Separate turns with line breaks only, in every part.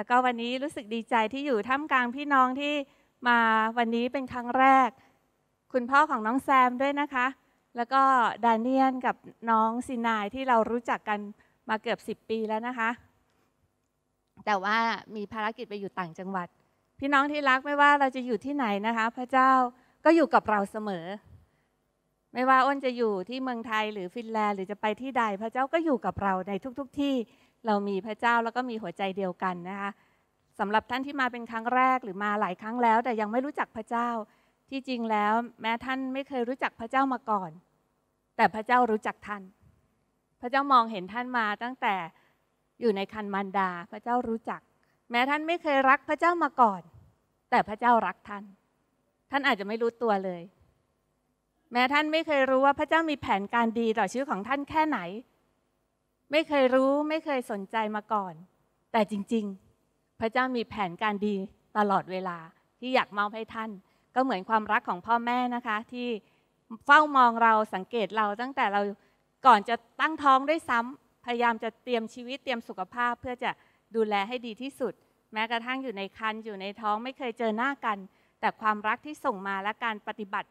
แล้วก็วันนี้รู้สึกดีใจที่อยู่ท่ามกลางพี่น้องที่มาวันนี้เป็นครั้งแรก คุณพ่อของน้องแซมด้วยนะคะ แล้วก็ดานิเอลกับน้องซินายที่เรารู้จักกันมาเกือบ 10 ปีแล้วนะคะ แต่ว่ามีภารกิจไปอยู่ต่างจังหวัด พี่น้องที่รักไม่ว่าเราจะอยู่ที่ไหนนะคะ พระเจ้าก็อยู่กับเราเสมอ ไม่ว่าอ้นจะอยู่ที่เมืองไทยหรือฟินแลนด์หรือจะไปที่ใด พระเจ้าก็อยู่กับเราในทุก ๆทที่เรามีพระเจ้าแล้วก็มีหัวใจเดียวกันนะคะสำหรับท่านที่มาเป็นครั้งแรกหรือมาหลายครั้งแล้ว แต่ยังไม่รู้จักพระเจ้าที่จริงแล้ว แม้ท่านไม่เคยรู้จักพระเจ้ามาก่อน แต่พระเจ้ารู้จักท่าน พระเจ้ามองเห็นท่านมาตั้งแต่อยู่ในคันมันดาพระเจ้ารู้จัก แม้ท่านไม่เคยรักพระเจ้ามาก่อน แต่พระเจ้ารักท่าน ท่านอาจจะไม่รู้ตัวเลย แม้ท่านไม่เคยรู้ว่าพระเจ้ามีแผนการดีต่อชีวิตของท่านแค่ไหนไม่เคยรู้ไม่เคยสนใจมาก่อน แต่จริง ๆ พระเจ้ามีแผนการดีตลอดเวลาที่อยากมอบให้ท่าน ก็เหมือนความรักของพ่อแม่นะคะ ที่เฝ้ามองเราสังเกตเรา ตั้งแต่เรา ก่อนจะตั้งท้องด้วยซ้ำพยายามจะเตรียมชีวิตเตรียมสุขภาพเพื่อจะดูแลให้ดีที่สุด แม้กระทั่งอยู่ในคันอยู่ในท้องไม่เคยเจอหน้ากัน แต่ความรักที่ส่งมาและการปฏิบัติ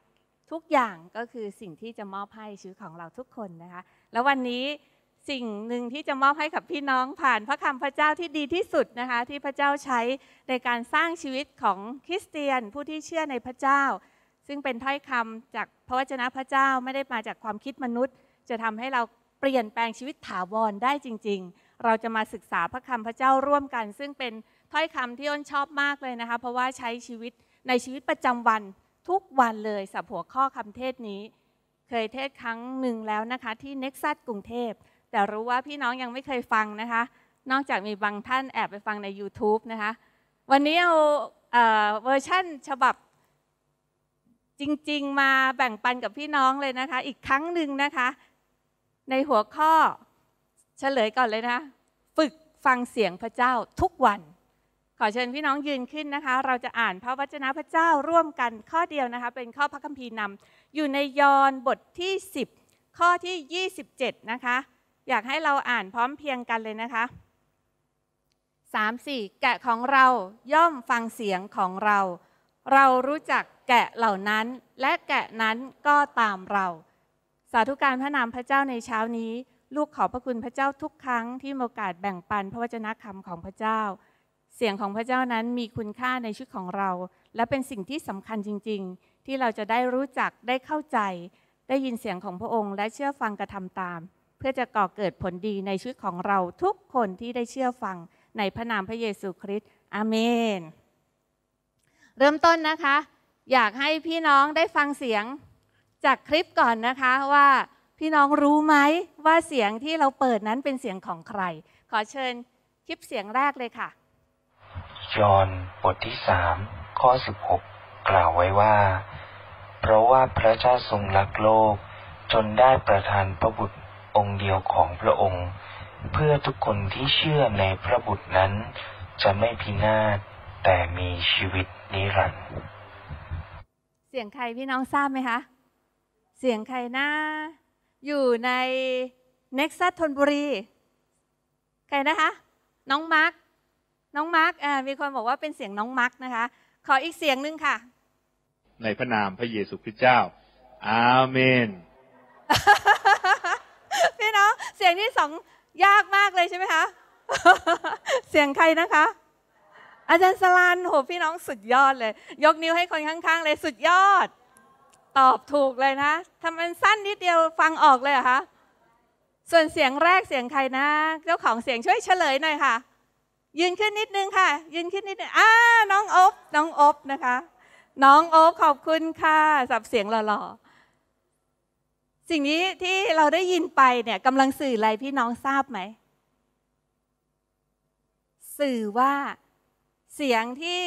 ทุกอย่างก็คือสิ่งที่จะมอบให้ชีวิตของเราทุกคนนะคะ แล้ววันนี้สิ่งหนึ่งที่จะมอบให้กับพี่น้องผ่านพระคำพระเจ้าที่ดีที่สุดนะคะที่พระเจ้าใช้ในการสร้างชีวิตของคริสเตียนผู้ที่เชื่อในพระเจ้า ซึ่งเป็นถ้อยคำจากพระวจนะพระเจ้าไม่ได้มาจากความคิดมนุษย์ จะทำให้เราเปลี่ยนแปลงชีวิตถาวรได้จริงๆ เราจะมาศึกษาพระคำพระเจ้าร่วมกัน ซึ่งเป็นถ้อยคำที่อ้นชอบมากเลยนะคะเพราะว่าใช้ชีวิตในชีวิตประจำวันทุกวันเลยสับหัวข้อคำเทศนี้ เคยเทศครั้งหนึ่งแล้วนะคะที่เน็กซัสกรุงเทพแต่รู้ว่าพี่น้องยังไม่เคยฟังนะคะ นอกจากมีบางท่านแอบไปฟังใน YouTube นะคะ วันนี้เอาเวอร์ชั่นฉบับ จริงๆ มาแบ่งปันกับพี่น้องเลยนะคะ อีกครั้งหนึ่งนะคะ ในหัวข้อเฉลยก่อนเลยนะ ฝึกฟังเสียงพระเจ้าทุกวัน ขอเชิญพี่น้องยืนขึ้นนะคะ เราจะอ่านพระวจนะพระเจ้าร่วมกันข้อเดียวนะคะ เป็นข้อพระคัมภีร์นำ อยู่ในยอห์นบทที่ 10 ข้อที่ 27 นะคะอยากให้เราอ่านพร้อมเพียงกันเลยนะคะสามสี่แกะของเราย่อมฟังเสียงของเรา เรารู้จักแกะเหล่านั้นและแกะนั้นก็ตามเรา สาธุการพระนามพระเจ้าในเช้านี้ ลูกขอพระคุณพระเจ้าทุกครั้งที่มีโอกาสแบ่งปันพระวจนะคำของพระเจ้า เสียงของพระเจ้านั้นมีคุณค่าในชีวิตของเรา และเป็นสิ่งที่สำคัญจริงๆ ที่เราจะได้รู้จักได้เข้าใจ ได้ยินเสียงของพระองค์ และเชื่อฟังกระทำตามเพื่อจะก่อเกิดผลดีในชีวิตของเราทุกคนที่ได้เชื่อฟังในพระนามพระเยซูคริสต์อาเมน เริ่มต้นนะคะ อยากให้พี่น้องได้ฟังเสียงจากคลิปก่อนนะคะว่า พี่น้องรู้ไหมว่าเสียงที่เราเปิดนั้นเป็นเสียงของใคร ขอเชิญคลิปเสียงแรกเลยค่ะ ยอห์นบทที่สามข้อสิบหกกล่าวไว้ว่า เพราะว่าพระเจ้าทรงรักโลก จนได้ประทานพระบุตรองค์เดียวของพระองค์เพื่อทุกคนที่เชื่อในพระบุตรนั้น จะไม่พินาศแต่มีชีวิตนิรันดร์เสียงใครพี่น้องทราบไหมคะเสียงใครนะอยู่ในเน็กซัสธนบุรี ใครนะคะ น้องมาร์กน้องมาร์กมีคนบอกว่าเป็นเสียงน้องมาร์กนะคะ ขออีกเสียงหนึ่งค่ะ ในพระนามพระเยซูคริสต์เจ้า อาเมนองยากมากเลยใช่ไหมคะเสียงใครนะคะ อาจารย์สลันโหพี่น้องสุดยอดเลย ยกนิ้วให้คนข้างๆเลยสุดยอด ตอบถูกเลยนะทำมันสั้นนิดเดียวฟังออกเลยเหรอคะส่วนเสียงแรกเสียงใครนะเจ้าของเสียงช่วยเฉลยหน่อยค่ะ ยืนขึ้นนิดนึงค่ะยืนขึ้นนิดนึงอ่าน้องอบน้องอบนะคะ น้องอบขอบคุณค่ะสับเสียงหล่อสิ่งนี้ที่เราได้ยินไปเนี่ยกำลังสื่ออะไรพี่น้องทราบไหม สื่อว่า เสียงที่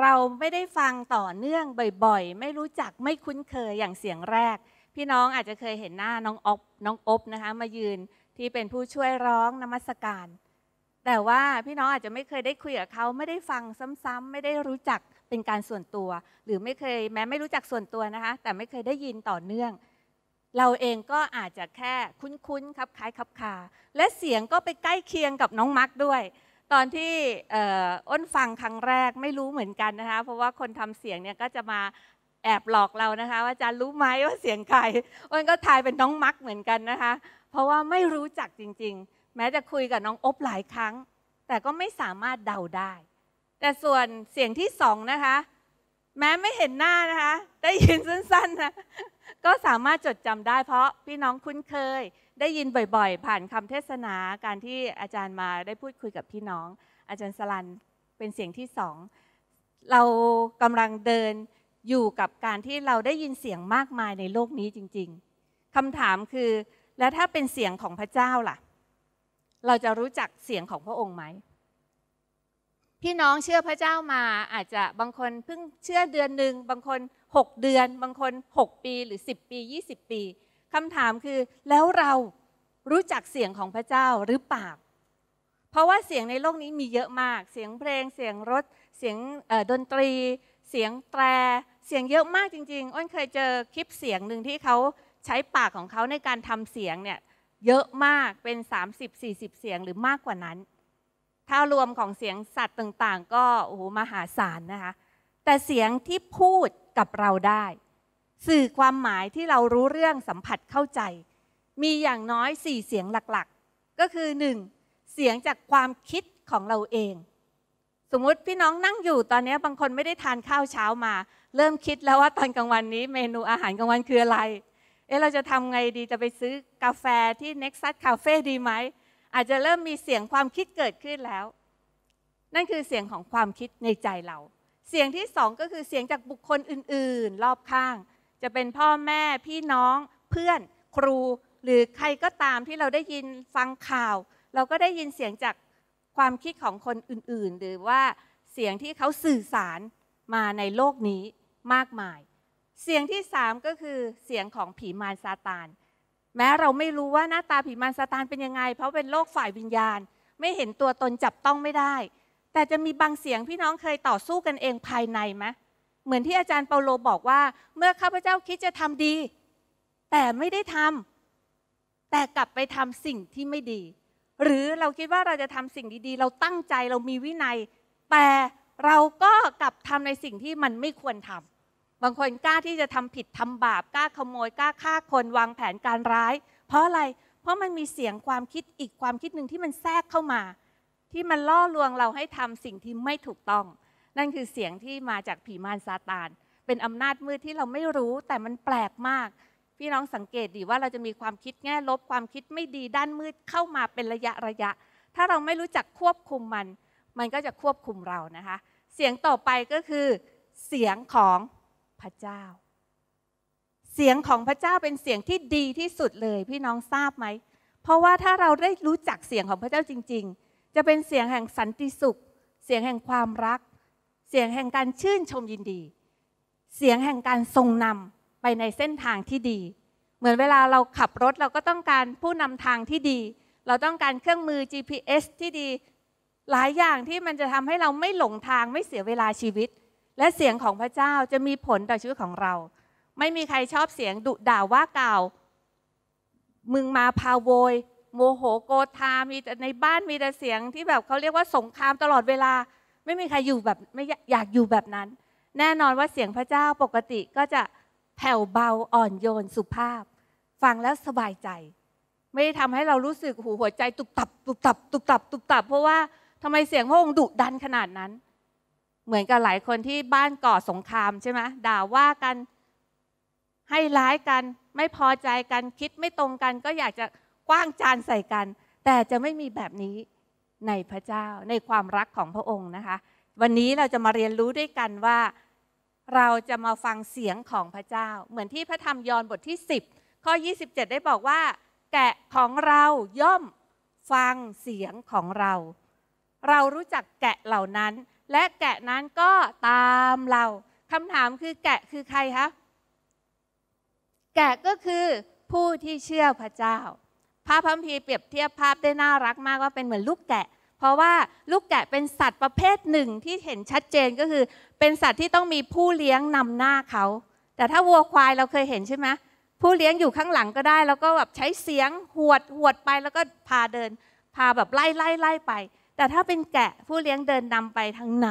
เราไม่ได้ฟังต่อเนื่องบ่อยๆ ไม่รู้จักไม่คุ้นเคยอย่างเสียงแรก พี่น้องอาจจะเคยเห็นหน้าน้องอบน้องอบนะคะมายืนที่เป็นผู้ช่วยร้องนมัสการ แต่ว่าพี่น้องอาจจะไม่เคยได้คุยกับเขาไม่ได้ฟังซ้ำๆไม่ได้รู้จักเป็นการส่วนตัว หรือไม่เคยแม้ไม่รู้จักส่วนตัวนะคะแต่ไม่เคยได้ยินต่อเนื่องเราเองก็อาจจะแค่คุ้นๆครับคล้ายครับคาและเสียงก็ไปใกล้เคียงกับน้องมักด้วย ตอนที่อ้นฟังครั้งแรกไม่รู้เหมือนกันนะคะ เพราะว่าคนทำเสียงเนี่ยก็จะมาแอบหลอกเรานะคะ ว่าอาจารย์รู้ไหมว่าเสียงใครอ้นก็ทายเป็นน้องมักเหมือนกันนะคะ เพราะว่าไม่รู้จักจริงๆ แม้จะคุยกับน้องอบหลายครั้ง แต่ก็ไม่สามารถเดาได้ แต่ส่วนเสียงที่สองนะคะ แม้ไม่เห็นหน้านะคะได้ยินสั้น ๆนะก็สามารถจดจำได้เพราะพี่น้องคุ้นเคย ได้ยินบ่อยๆ ผ่านคำเทศนาการที่อาจารย์มาได้พูดคุยกับพี่น้องอาจารย์สลันเป็นเสียงที่สอง เรากำลังเดินอยู่กับการที่เราได้ยินเสียงมากมายในโลกนี้จริง ๆคำถามคือแล้วถ้าเป็นเสียงของพระเจ้าล่ะ เราจะรู้จักเสียงของพระองค์ไหมพี่น้องเชื่อพระเจ้ามาอาจจะบางคนเพิ่งเชื่อเดือนหนึ่งบางคน6เดือนบางคน 6 ปีหรือ 10 ปี 20 ปีคำถามคือแล้วเรารู้จักเสียงของพระเจ้าหรือเปล่าเพราะว่าเสียงในโลกนี้มีเยอะมาก เสียงเพลงเสียงรถเสียงดนตรี เสียงแตรเสียงเยอะมากจริงๆอ้นเคยเจอคลิปเสียงหนึ่งที่เขาใช้ปากของเขาในการทำเสียงเนี่ยเยอะมากเป็น30-40 เสียงหรือมากกว่านั้น ถ้ารวมของเสียงสัตว์ต่างๆ ก็โอ้โหมหาศาลนะคะแต่เสียงที่พูดกับเราได้ สื่อความหมายที่เรารู้เรื่องสัมผัสเข้าใจ มีอย่างน้อยสี่เสียงหลักๆ ก็คือ 1. เสียงจากความคิดของเราเอง สมมติพี่น้องนั่งอยู่ตอนนี้บางคนไม่ได้ทานข้าวเช้ามา เริ่มคิดแล้วว่าตอนกลางวันนี้เมนูอาหารกลางวันคืออะไร เอ๊ะเราจะทำไงดีจะไปซื้อกาแฟที่ Nexus Cafe ดีไหม อาจจะเริ่มมีเสียงความคิดเกิดขึ้นแล้ว นั่นคือเสียงของความคิดในใจเราเสียงที่สองก็คือเสียงจากบุคคลอื่นๆรอบข้าง จะเป็นพ่อแม่พี่น้องเพื่อนครูหรือใครก็ตามที่เราได้ยินฟังข่าว เราก็ได้ยินเสียงจากความคิดของคนอื่นๆ หรือว่าเสียงที่เขาสื่อสารมาในโลกนี้มากมาย เสียงที่สามก็คือเสียงของผีมารซาตานแม้เราไม่รู้ว่าหน้าตาผีมารซาตานเป็นยังไง เพราะเป็นโลกฝ่ายวิญญาณ ไม่เห็นตัวตนจับต้องไม่ได้แต่จะมีบางเสียงพี่น้องเคยต่อสู้กันเองภายในไหมเหมือนที่อาจารย์เปาโลบอกว่า เมื่อข้าพเจ้าคิดจะทำดี แต่ไม่ได้ทำแต่กลับไปทำสิ่งที่ไม่ดี หรือเราคิดว่าเราจะทำสิ่งดีๆ เราตั้งใจเรามีวินัย แต่เราก็กลับทำในสิ่งที่มันไม่ควรทำบางคนกล้าที่จะทำผิดทำบาปกล้าขโมยกล้าฆ่าคนวางแผนการร้าย เพราะอะไรเพราะมันมีเสียงความคิดอีกความคิดหนึ่งที่มันแทรกเข้ามาที่มันล่อลวงเราให้ทำสิ่งที่ไม่ถูกต้อง นั่นคือเสียงที่มาจากผีมารซาตาน เป็นอำนาจมืดที่เราไม่รู้แต่มันแปลกมาก พี่น้องสังเกตดีว่าเราจะมีความคิดแง่ลบความคิดไม่ดีด้านมืดเข้ามาเป็นระยะระยะ ถ้าเราไม่รู้จักควบคุมมัน มันก็จะควบคุมเรานะคะ เสียงต่อไปก็คือ เสียงของพระเจ้า เสียงของพระเจ้าเป็นเสียงที่ดีที่สุดเลยพี่น้องทราบไหมเพราะว่าถ้าเราได้รู้จักเสียงของพระเจ้าจริง ๆจะเป็นเสียงแห่งสันติสุข เสียงแห่งความรัก เสียงแห่งการชื่นชมยินดี เสียงแห่งการทรงนำไปในเส้นทางที่ดี เหมือนเวลาเราขับรถเราก็ต้องการผู้นำทางที่ดี เราต้องการเครื่องมือ GPS ที่ดี หลายอย่างที่มันจะทำให้เราไม่หลงทางไม่เสียเวลาชีวิต และเสียงของพระเจ้าจะมีผลต่อชีวิตของเรา ไม่มีใครชอบเสียงดุด่าว่ากล่าว มึงมาพาโวยโมโหโกธามีแต่ในบ้านมีแต่เสียงที่แบบเขาเรียกว่าสงครามตลอดเวลา ไม่มีใครอยู่แบบไม่อยากอยู่แบบนั้น แน่นอนว่าเสียงพระเจ้าปกติก็จะแผ่วเบาอ่อนโยนสุภาพ ฟังแล้วสบายใจ ไม่ได้ทำให้เรารู้สึกหูหัวใจตุบตับตุบตับตุบตับตุบตับเพราะว่าทำไมเสียงพระองค์ดุดันขนาดนั้น เหมือนกับหลายคนที่บ้านก่อสงครามใช่ไหมด่าว่ากันให้ร้ายกัน ไม่พอใจกันคิดไม่ตรงกันก็อยากจะว้างจานใส่กัน แต่จะไม่มีแบบนี้ในพระเจ้าในความรักของพระองค์นะคะ วันนี้เราจะมาเรียนรู้ด้วยกันว่า เราจะมาฟังเสียงของพระเจ้า เหมือนที่พระธรรมยอห์นบทที่ 10 ข้อ 27 ได้บอกว่า แกะของเราย่อมฟังเสียงของเรา เรารู้จักแกะเหล่านั้นและแกะนั้นก็ตามเราคำถามคือแกะคือใครคะแกะก็คือผู้ที่เชื่อพระเจ้าภาพพัมพีเปรียบเทียบภาพได้น่ารักมากว่าเป็นเหมือนลูกแกะ เพราะว่าลูกแกะเป็นสัตว์ประเภทหนึ่งที่เห็นชัดเจนก็คือ เป็นสัตว์ที่ต้องมีผู้เลี้ยงนำหน้าเขาแต่ถ้าวัวควายเราเคยเห็นใช่ไหมผู้เลี้ยงอยู่ข้างหลังก็ได้ แล้วก็แบบใช้เสียง หวดหวดไปแล้วก็พาเดินพาแบบไล่ไล่ไล่ไป แต่ถ้าเป็นแกะผู้เลี้ยงเดินนำไปทางไหน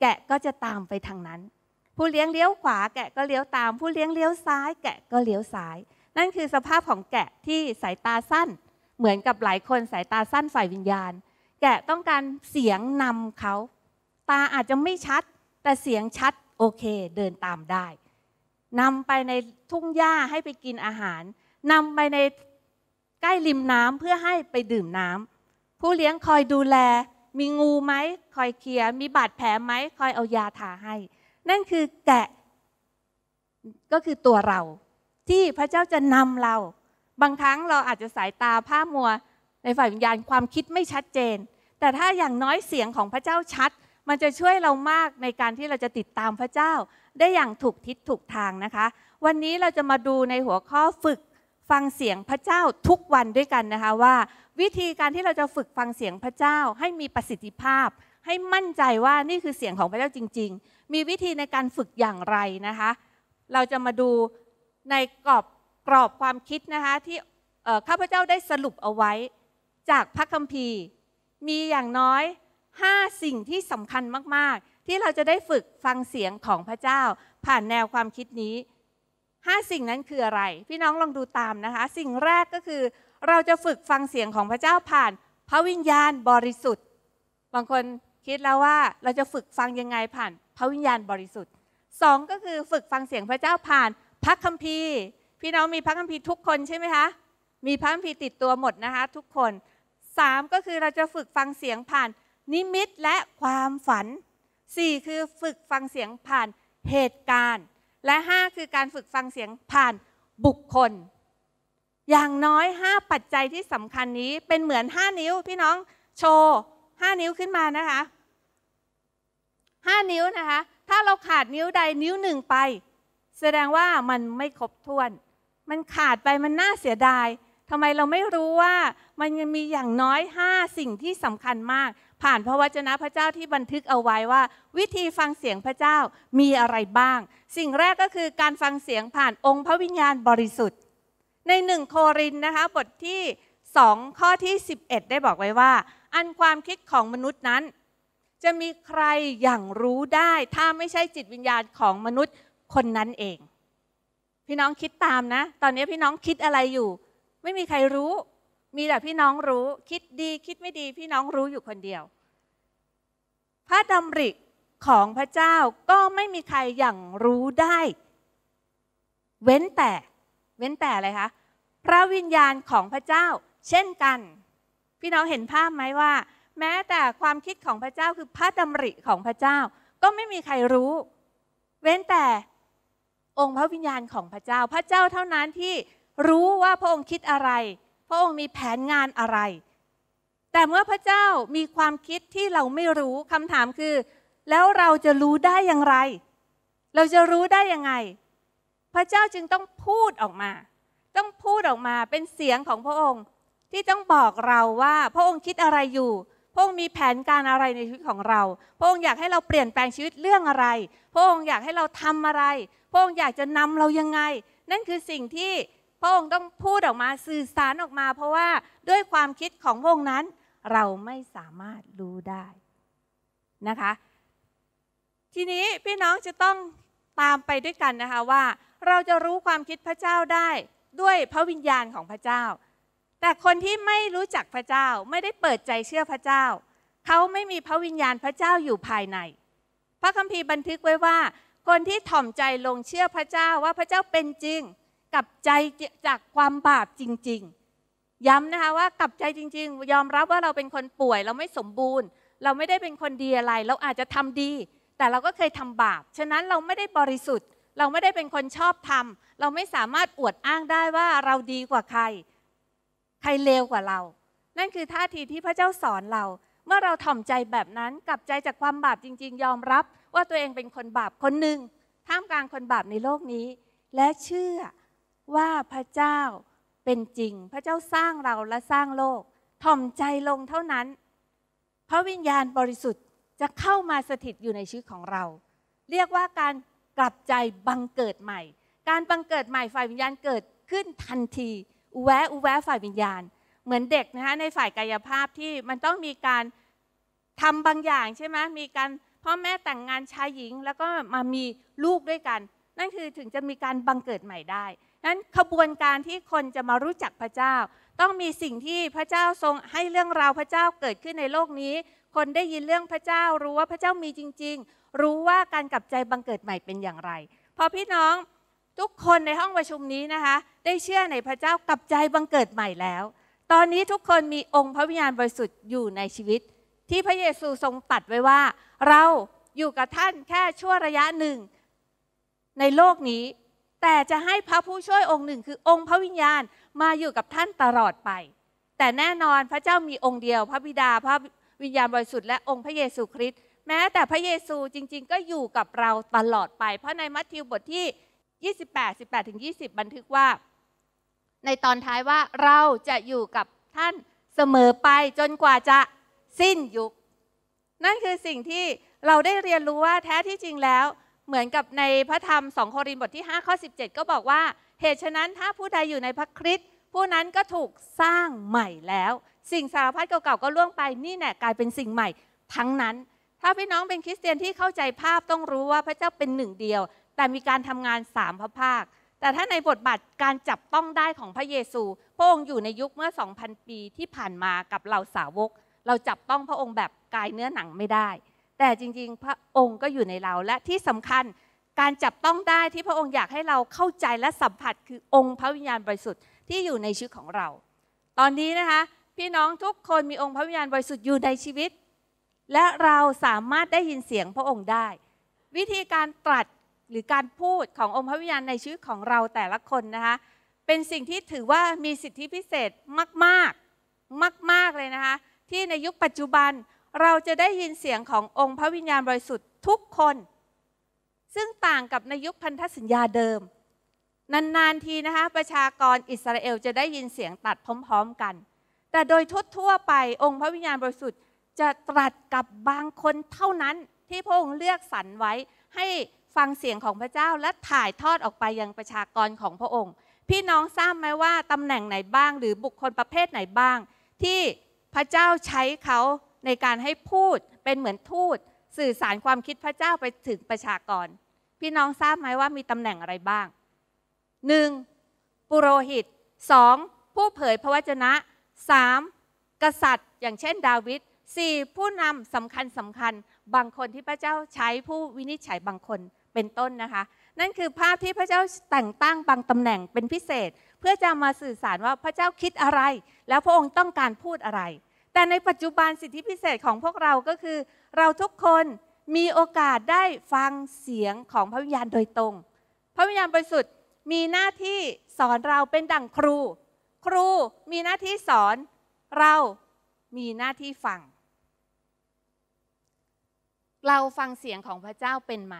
แกะก็จะตามไปทางนั้น ผู้เลี้ยงเลี้ยวขวาแกะ ก็เลี้ยวตาม ผู้เลี้ยงเลี้ยวซ้ายแกะก็เลี้ยวซ้ายนั่นคือสภาพของแกะที่สายตาสั้นเหมือนกับหลายคนสายตาสั้นฝ่ายวิญญาณ แกะต้องการเสียงนำเขา ตาอาจจะไม่ชัด แต่เสียงชัดโอเคเดินตามได้นำไปในทุ่งหญ้าให้ไปกินอาหารนำไปในใกล้ริมน้ำเพื่อให้ไปดื่มน้ำผู้เลี้ยงคอยดูแล มีงูไหมคอยเคลียมีบาดแผลไหมคอยเอายาทาให้ นั่นคือแกะก็คือตัวเราที่พระเจ้าจะนำเรา บางครั้งเราอาจจะสายตาผ้ามัวในฝ่ายวิญญาณความคิดไม่ชัดเจน แต่ถ้าอย่างน้อยเสียงของพระเจ้าชัด มันจะช่วยเรามากในการที่เราจะติดตามพระเจ้า ได้อย่างถูกทิศถูกทางนะคะ วันนี้เราจะมาดูในหัวข้อฝึกฟังเสียงพระเจ้าทุกวันด้วยกันนะคะว่าวิธีการที่เราจะฝึกฟังเสียงพระเจ้าให้มีประสิทธิภาพ ให้มั่นใจว่านี่คือเสียงของพระเจ้าจริง ๆ มีวิธีในการฝึกอย่างไรนะคะ เราจะมาดูในกรอบกรอบความคิดนะคะที่ข้าพเจ้าได้สรุปเอาไว้ จากพระคัมภีร์ มีอย่างน้อย 5 สิ่งที่สำคัญมากๆ ที่เราจะได้ฝึกฟังเสียงของพระเจ้า ผ่านแนวความคิดนี้ 5 สิ่งนั้นคืออะไรพี่น้องลองดูตามนะคะสิ่งแรกก็คือเราจะฝึกฟังเสียงของพระเจ้าผ่าน พระวิญญาณบริสุทธิ์บางคนคิดแล้วว่าเราจะฝึกฟังยังไงผ่านพระวิญญาณบริสุทธิ์ 2 ก็คือฝึกฟังเสียงพระเจ้าผ่านพระคัมภีร์พี่น้องมีพระคัมภีร์ทุกคนใช่ไหมคะ มีพระคัมภีร์ติดตัวหมดนะคะทุกคนสามก็คือเราจะฝึกฟังเสียงผ่านนิมิตและความฝันสี่คือฝึกฟังเสียงผ่านเหตุการณ์ และห้าคือการฝึกฟังเสียงผ่านบุคคล อย่างน้อย 5 ปัจจัยที่สำคัญนี้เป็นเหมือน 5 นิ้วพี่น้องโชว์5นิ้วขึ้นมานะคะ5นิ้วนะคะถ้าเราขาดนิ้วใดนิ้วหนึ่งไปแสดงว่ามันไม่ครบถ้วน มันขาดไป มันน่าเสียดาย ทำไมเราไม่รู้ว่ามันยังมีอย่างน้อย5สิ่งที่สำคัญมาก ผ่านพระวจนะพระเจ้าที่บันทึกเอาไว้ว่า วิธีฟังเสียงพระเจ้ามีอะไรบ้าง สิ่งแรกก็คือการฟังเสียงผ่านองค์พระวิญญาณบริสุทธิ์ ในหนึ่งโครินนะคะบทที่ 2 ข้อที่ 11 ได้บอกไว้ว่า อันความคิดของมนุษย์นั้น จะมีใครอย่างรู้ได้ ถ้าไม่ใช่จิตวิญญาณของมนุษย์คนนั้นเอง พี่น้องคิดตามนะ ตอนนี้พี่น้องคิดอะไรอยู่ ไม่มีใครรู้ มี แต่ พี่น้องรู้ คิดดีคิดไม่ดีพี่น้องรู้อยู่คนเดียว พระดำริของพระเจ้าก็ไม่มีใครอย่างรู้ได้ เว้นแต่ เว้นแต่อะไรคะ พระวิญญาณของพระเจ้า เช่นกัน พี่น้องเห็นภาพไหมว่า แม้แต่ความคิดของพระเจ้าคือพระดำริของพระเจ้า ก็ไม่มีใครรู้ เว้นแต่องค์พระวิญญาณของพระเจ้า พระเจ้าเท่านั้นที่รู้ว่าพระองค์คิดอะไร พระองค์มีแผนงานอะไร แต่เมื่อพระเจ้ามีความคิดที่เราไม่รู้คำถามคือ แล้วเราจะรู้ได้อย่างไร เราจะรู้ได้ยังไง พระเจ้าจึงต้องพูดออกมา ต้องพูดออกมาเป็นเสียงของพระองค์ที่ต้องบอกเราว่าพระองค์คิดอะไรอยู่ พระองค์มีแผนการอะไรในชีวิตของเรา พระองค์อยากให้เราเปลี่ยนแปลงชีวิตเรื่องอะไร พระองค์อยากให้เราทำอะไรพระองค์อยากจะนำเรายังไง นั่นคือสิ่งที่พระองค์ต้องพูดออกมาสื่อสารออกมา เพราะว่าด้วยความคิดของพระองค์นั้นเราไม่สามารถรู้ได้นะคะทีนี้พี่น้องจะต้องตามไปด้วยกันนะคะว่า เราจะรู้ความคิดพระเจ้าได้ด้วยพระวิญญาณของพระเจ้า แต่คนที่ไม่รู้จักพระเจ้าไม่ได้เปิดใจเชื่อพระเจ้าเขาไม่มีพระวิญญาณพระเจ้าอยู่ภายใน พระคัมภีร์บันทึกไว้ว่าคนที่ถ่อมใจลงเชื่อพระเจ้าว่าพระเจ้าเป็นจริงกับใจจากความบาปจริงๆ ย้ำนะคะว่ากับใจจริงๆ ยอมรับว่าเราเป็นคนป่วยเราไม่สมบูรณ์ เราไม่ได้เป็นคนดีอะไร เราอาจจะทำดี แต่เราก็เคยทำบาป ฉะนั้นเราไม่ได้บริสุทธิ์ เราไม่ได้เป็นคนชอบทำเราไม่สามารถอวดอ้างได้ว่าเราดีกว่าใคร ใครเลวกว่าเรา นั่นคือท่าทีที่พระเจ้าสอนเราเมื่อเราถ่อมใจแบบนั้นกลับใจจากความบาปจริง ๆ ยอมรับว่าตัวเองเป็นคนบาปคนหนึ่งท่ามกลางคนบาปในโลกนี้ และเชื่อว่าพระเจ้าเป็นจริง พระเจ้าสร้างเราและสร้างโลก ถ่อมใจลงเท่านั้น พระวิญญาณบริสุทธิ์จะเข้ามาสถิตอยู่ในชีวิตของเรา เรียกว่าการกลับใจบังเกิดใหม่ การบังเกิดใหม่ฝ่ายวิญญาณเกิดขึ้นทันทีอุแวะอุแวะฝ่ายวิญญาณเหมือนเด็กนะคะในฝ่ายกายภาพที่มันต้องมีการทำบางอย่างใช่ไหมมีการพ่อแม่แต่งงานชายหญิงแล้วก็มามีลูกด้วยกัน นั่นคือถึงจะมีการบังเกิดใหม่ได้นั้นขบวนการที่คนจะมารู้จักพระเจ้า ต้องมีสิ่งที่พระเจ้าทรงให้เรื่องราวพระเจ้าเกิดขึ้นในโลกนี้ คนได้ยินเรื่องพระเจ้ารู้ว่าพระเจ้ามีจริง ๆ รู้ว่าการกลับใจบังเกิดใหม่เป็นอย่างไร พอพี่น้องทุกคนในห้องประชุมนี้นะคะได้เชื่อในพระเจ้ากลับใจบังเกิดใหม่แล้วตอนนี้ทุกคนมีองค์พระวิญญาณบริสุทธิ์อยู่ในชีวิต ที่พระเยซูทรงตัดไว้ว่าเราอยู่กับท่านแค่ชั่วระยะหนึ่ง ในโลกนี้ แต่จะให้พระผู้ช่วยองค์หนึ่งคือองค์พระวิญญาณมาอยู่กับท่านตลอดไป แต่แน่นอนพระเจ้ามีองค์เดียวพระบิดาพระวิญญาณบริสุทธิ์และองค์พระเยซูคริสต์แม้แต่พระเยซูจริงๆ ก็อยู่กับเราตลอดไป เพราะในมัทธิวบทที่ 28 18 20 บันทึกว่าในตอนท้ายว่าเราจะอยู่กับท่านเสมอไปจนกว่าจะสิ้นยุค นั่นคือสิ่งที่เราได้เรียนรู้ว่าแท้ที่จริงแล้ว เหมือนกับในพระธรรม2โครินธ์บทที่5ข้อ17 ก็บอกว่า เหตุฉะนั้นถ้าผู้ใดอยู่ในพระคริสต์ผู้นั้นก็ถูกสร้างใหม่แล้ว สิ่งสารพัดเก่า ๆ ก็ล่วงไปนี่แน่กลายเป็นสิ่งใหม่ ทั้งนั้น ถ้าพี่น้องเป็นคริสเตียนที่เข้าใจภาพต้องรู้ว่าพระเจ้าเป็นหนึ่งเดียว แต่มีการทำงานสามพระภาคแต่ถ้าในบทบาทการจับต้องได้ของพระเยซูพระองค์อยู่ในยุคเมื่อ 2,000 ปีที่ผ่านมากับเราสาวก เราจับต้องพระองค์แบบกายเนื้อหนังไม่ได้ แต่จริงๆพระองค์ก็อยู่ในเราและที่สำคัญการจับต้องได้ที่พระองค์อยากให้เราเข้าใจและสัมผัสคือองค์พระวิญญาณบริสุทธิ์ที่อยู่ในชีวิตของเรา ตอนนี้นะคะพี่น้องทุกคนมีองค์พระวิญญาณบริสุทธิ์อยู่ในชีวิต และเราสามารถได้ยินเสียงพระองค์ได้ วิธีการตรัสหรือการพูดขององค์พระวิญญาณในชีวิตของเราแต่ละคนนะคะเป็นสิ่งที่ถือว่ามีสิทธิพิเศษมากๆมากๆเลยนะคะที่ในยุคปัจจุบันเราจะได้ยินเสียงขององค์พระวิญญาณบริสุทธิ์ทุกคน ซึ่งต่างกับในยุคพันธสัญญาเดิมนานๆทีนะคะประชากรอิสราเอลจะได้ยินเสียงตัดพร้อมๆกัน แต่โดยทั่วไปองค์พระวิญญาณบริสุทธิ์จะตรัสกับบางคนเท่านั้นที่พระองค์เลือกสรรไว้ให้ฟังเสียงของพระเจ้าและถ่ายทอดออกไปยังประชากรของพระองค์ พี่น้องทราบไหมว่าตำแหน่งไหนบ้าง หรือบุคคลประเภทไหนบ้าง ที่พระเจ้าใช้เขาในการให้พูดเป็นเหมือนทูตสื่อสารความคิดพระเจ้าไปถึงประชากร พี่น้องทราบไหมว่ามีตำแหน่งอะไรบ้าง 1. ปุโรหิต 2. ผู้เผยพระวจนะ 3. กษัตริย์อย่างเช่นดาวิด 4. ผู้นำสำคัญสำคัญบางคนที่พระเจ้าใช้ผู้วินิจฉัยบางคนเป็นต้นนะคะนั่นคือภาพที่พระเจ้าแต่งตั้งบางตำแหน่งเป็นพิเศษเพื่อจะมาสื่อสารว่าพระเจ้าคิดอะไร แล้วพระองค์ต้องการพูดอะไร แต่ในปัจจุบันสิทธิพิเศษของพวกเรา ก็คือ เราทุกคนมีโอกาสได้ฟังเสียงของพระวิญญาณโดยตรง พระวิญญาณบริสุทธิ์มีหน้าที่สอนเราเป็นดั่งครู ครูมีหน้าที่สอนเรามีหน้าที่ฟัง เราฟังเสียงของพระเจ้าเป็นไหม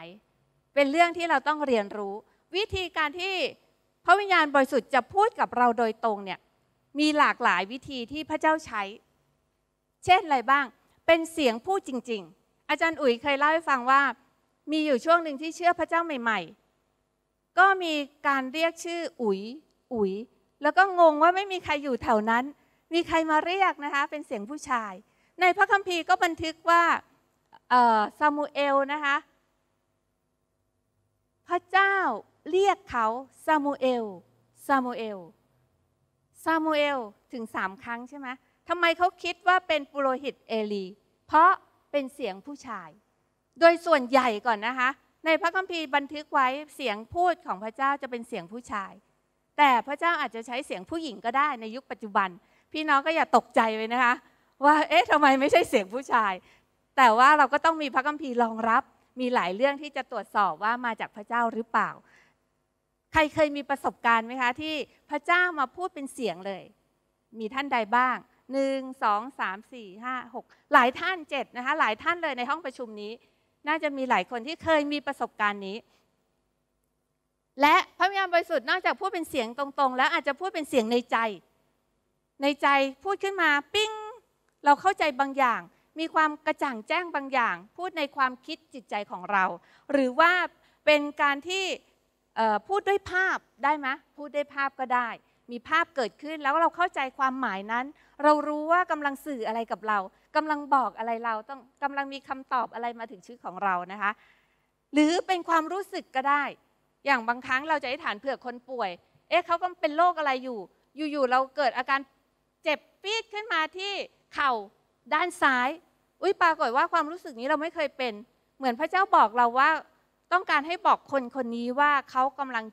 เป็นเรื่องที่เราต้องเรียนรู้ วิธีการที่พระวิญญาณบริสุทธิ์จะพูดกับเราโดยตรงเนี่ยมีหลากหลายวิธีที่พระเจ้าใช้ เช่นอะไรบ้างเป็นเสียงพูดจริงๆอาจารย์อุ๋ยเคยเล่าให้ฟังว่ามีอยู่ช่วงหนึ่งที่เชื่อพระเจ้าใหม่ ๆ ก็มีการเรียกชื่ออุ๋ยอุ๋ย แล้วก็งงว่าไม่มีใครอยู่แถวนั้น มีใครมาเรียกนะคะ เป็นเสียงผู้ชาย ในพระคัมภีร์ก็บันทึกว่าซามูเอลนะคะพระเจ้าเรียกเขาซามูเอลซามูเอลซามูเอลถึงสามครั้งใช่ไหมทำไมเขาคิดว่าเป็นปุโรหิตเอลี เพราะเป็นเสียงผู้ชาย โดยส่วนใหญ่ก่อนนะคะในพระคัมภีร์บันทึกไว้เสียงพูดของพระเจ้าจะเป็นเสียงผู้ชาย แต่พระเจ้าอาจจะใช้เสียงผู้หญิงก็ได้ในยุคปัจจุบัน พี่น้องก็อย่าตกใจไปนะคะว่าเอ๊ะทำไมไม่ใช่เสียงผู้ชาย แต่ว่าเราก็ต้องมีพระคัมภีร์รองรับมีหลายเรื่องที่จะตรวจสอบว่ามาจากพระเจ้าหรือเปล่า ใครเคยมีประสบการณ์ไหมคะ ที่พระเจ้ามาพูดเป็นเสียงเลย มีท่านใดบ้างหนึ่งสองสามสี่ห้าหกหลายท่านเจ็ดนะคะหลายท่านเลยในห้องประชุมนี้ น่าจะมีหลายคนที่เคยมีประสบการณ์นี้ และพระวิญญาณบริสุทธิ์นอกจากพูดเป็นเสียงตรงๆ แล้วอาจจะพูดเป็นเสียงในใจ ในใจพูดขึ้นมาปิ้งเราเข้าใจบางอย่างมีความกระจ่างแจ้งบางอย่าง พูดในความคิดจิตใจของเรา หรือว่าเป็นการที่พูดด้วยภาพได้ไหมพูดด้วยภาพก็ได้ มีภาพเกิดขึ้นแล้วเราเข้าใจความหมายนั้น เรารู้ว่ากำลังสื่ออะไรกับเรา กำลังบอกอะไรเราต้องกำลังมีคำตอบอะไรมาถึงชื่อของเรานะคะหรือเป็นความรู้สึกก็ได้ อย่างบางครั้งเราจะให้ฐานเผื่อคนป่วยเอ๊ะเขาก็เป็นโรคอะไรอยู่ อยู่ๆเราเกิดอาการเจ็บปี๊ดขึ้นมาที่เข่าด้านซ้าย อุ้ยปรากฏว่าความรู้สึกนี้เราไม่เคยเป็น เหมือนพระเจ้าบอกเราว่า ต้องการให้บอกคนคนนี้ว่าเขากำลัง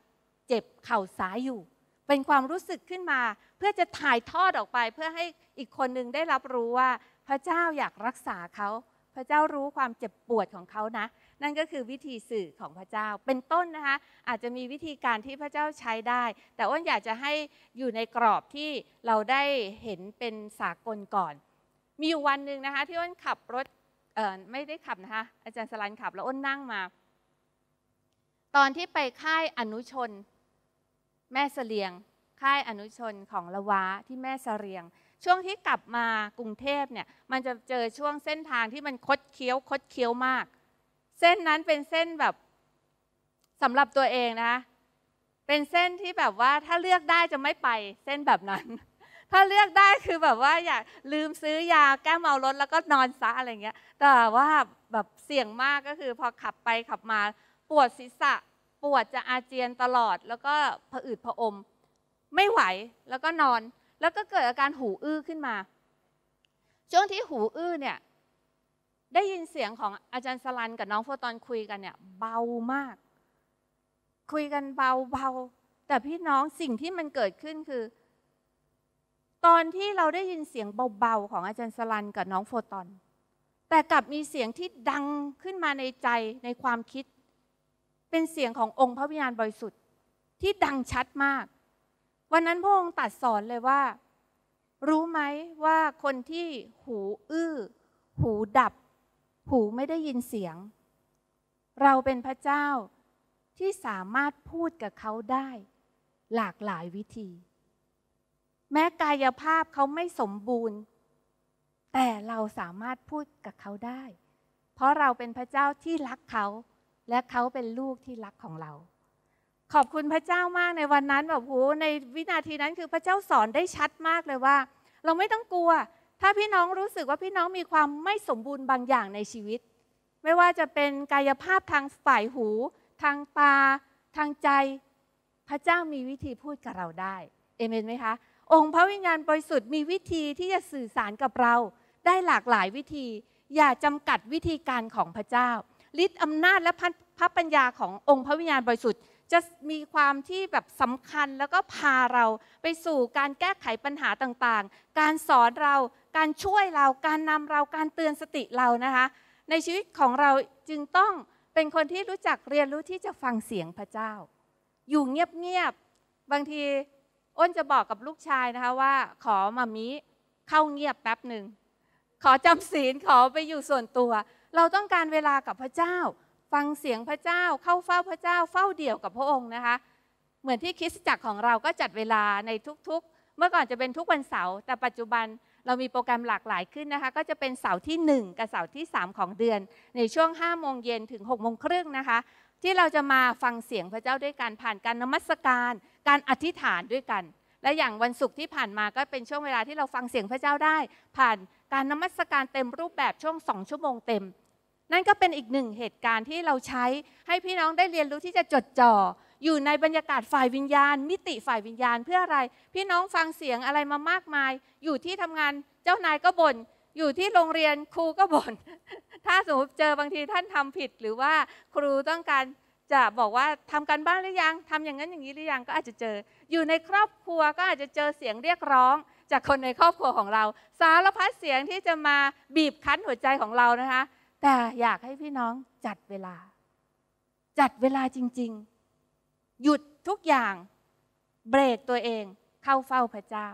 เจ็บเข่าซ้ายอยู่ เป็นความรู้สึกขึ้นมา เพื่อจะถ่ายทอดออกไป เพื่อให้อีกคนหนึ่งได้รับรู้ว่า พระเจ้าอยากรักษาเขา พระเจ้ารู้ความเจ็บปวดของเขานะ นั่นก็คือวิธีสื่อของพระเจ้า เป็นต้นนะคะ อาจจะมีวิธีการที่พระเจ้าใช้ได้ แต่อ้นอยากจะให้อยู่ในกรอบที่เราได้เห็นเป็นสากลก่อนมีอยู่วันหนึ่งนะคะที่อ้นขับรถเออไม่ได้ขับนะคะอาจารย์สลันขับแล้วอ้นนั่งมาตอนที่ไปค่ายอนุชนแม่เสลียงค่ายอนุชนของละวะที่แม่เสลียง ช่วงที่กลับมากรุงเทพเนี่ยมันจะเจอช่วงเส้นทางที่มันคดเคี้ยวคดเคี้ยวมาก เส้นนั้นเป็นเส้นแบบสำหรับตัวเองนะเป็นเส้นที่แบบว่าถ้าเลือกได้จะไม่ไปเส้นแบบนั้นถ้าเลือกได้คือแบบว่าอยากลืมซื้อยาแก้เมารถแล้วก็นอนซะอะไรเงี้ยแต่ว่าแบบเสี่ยงมากก็คือพอขับไปขับมาปวดศีรษะ ปวดจะอาเจียนตลอด แล้วก็ผะอืดผะอมไม่ไหวแล้วก็นอน แล้วก็เกิดอาการหูอื้อขึ้นมาช่วงที่หูอื้อเนี่ย ได้ยินเสียงของอาจารย์สลันกับน้องโฟตอนคุยกันเนี่ย เบามาก คุยกันเบาเบาแต่พี่น้องสิ่งที่มันเกิดขึ้นคือตอนที่เราได้ยินเสียงเบาๆ ของอาจารย์สลันกับน้องโฟตอน แต่กลับมีเสียงที่ดังขึ้นมาในใจในความคิด เป็นเสียงขององค์พระวิญญาณบริสุทธิ์ที่ดังชัดมาก วันนั้นพระองค์ตัดสอนเลยว่า รู้ไหมว่าคนที่หูอื้อ หูดับหูไม่ได้ยินเสียง เราเป็นพระเจ้าที่สามารถพูดกับเขาได้ หลากหลายวิธีแม้กายภาพเขาไม่สมบูรณ์ แต่เราสามารถพูดกับเขาได้ เพราะเราเป็นพระเจ้าที่รักเขาและเขาเป็นลูกที่รักของเรา ขอบคุณพระเจ้ามากในวันนั้นแบบโหในวินาทีนั้นคือพระเจ้าสอนได้ชัดมากเลยว่า เราไม่ต้องกลัว ถ้าพี่น้องรู้สึกว่าพี่น้องมีความไม่สมบูรณ์บางอย่างในชีวิต ไม่ว่าจะเป็นกายภาพทางฝ่ายหู ทางตาทางใจ พระเจ้ามีวิธีพูดกับเราได้เอเมนไหมคะองค์พระวิญญาณบริสุทธิ์มีวิธีที่จะสื่อสารกับเราได้หลากหลายวิธี อย่าจำกัดวิธีการของพระเจ้าฤทธิ์อำนาจและพระปัญญาขององค์พระวิญญาณบริสุทธิ์จะมีความที่แบบสำคัญแล้วก็พาเราไปสู่การแก้ไขปัญหาต่างๆ การสอนเรา การช่วยเราการนำเราการเตือนสติเรานะคะ ในชีวิตของเราจึงต้องเป็นคนที่รู้จักเรียนรู้ที่จะฟังเสียงพระเจ้า อยู่เงียบๆบางทีอ้นจะบอกกับลูกชายนะคะว่าขอมามิเข้าเงียบแป๊บหนึ่งขอจำศีลขอไปอยู่ส่วนตัว เราต้องการเวลากับพระเจ้า ฟังเสียงพระเจ้าเข้าเฝ้าพระเจ้า เฝ้าเดี่ยวกับพระองค์นะคะ เหมือนที่คริสตจักรของเราก็จัดเวลาในทุกๆ เมื่อก่อนจะเป็นทุกวันเสาร์แต่ปัจจุบันเรามีโปรแกรมหลากหลายขึ้นนะคะก็จะเป็นเสาร์ที่ 1กับเสาร์ที่ 3 ของเดือน ในช่วง5โมงเย็นถึง6โมงครึ่งนะคะ ที่เราจะมาฟังเสียงพระเจ้าด้วยการผ่านการนมัสการการอธิษฐานด้วยกัน และอย่างวันศุกร์ที่ผ่านมาก็เป็นช่วงเวลาที่เราฟังเสียงพระเจ้าได้ ผ่านการนมัสการเต็มรูปแบบช่วงสองชั่วโมงเต็ม นั่นก็เป็นอีกหนึ่งเหตุการณ์ที่เราใช้ ให้พี่น้องได้เรียนรู้ที่จะจดจ่ออยู่ในบรรยากาศฝ่ายวิญญาณ มิติฝ่ายวิญญาณเพื่ออะไร พี่น้องฟังเสียงอะไรมามากมาย อยู่ที่ทำงานเจ้านายก็บน่นอยู่ที่โรงเรียนครูก็บน่นถ้าสมมติเจอบางทีท่านทำผิดหรือว่าครูต้องการจะบอกว่าทำการบ้านหรือยัง ทำอย่างนั้นอย่างนี้หรือยังก็อาจจะเจออยู่ในครอบครัวก็อาจจะเจอเสียงเรียกร้อง จากคนในครอบครัวของเรา สารพัดเสียงที่จะมาบีบคั้นหัวใจของเรานะคะแต่อยากให้พี่น้องจัดเวลา จัดเวลาจริง ๆ หยุดทุกอย่าง เบรกตัวเองเข้าเฝ้าพระเจ้า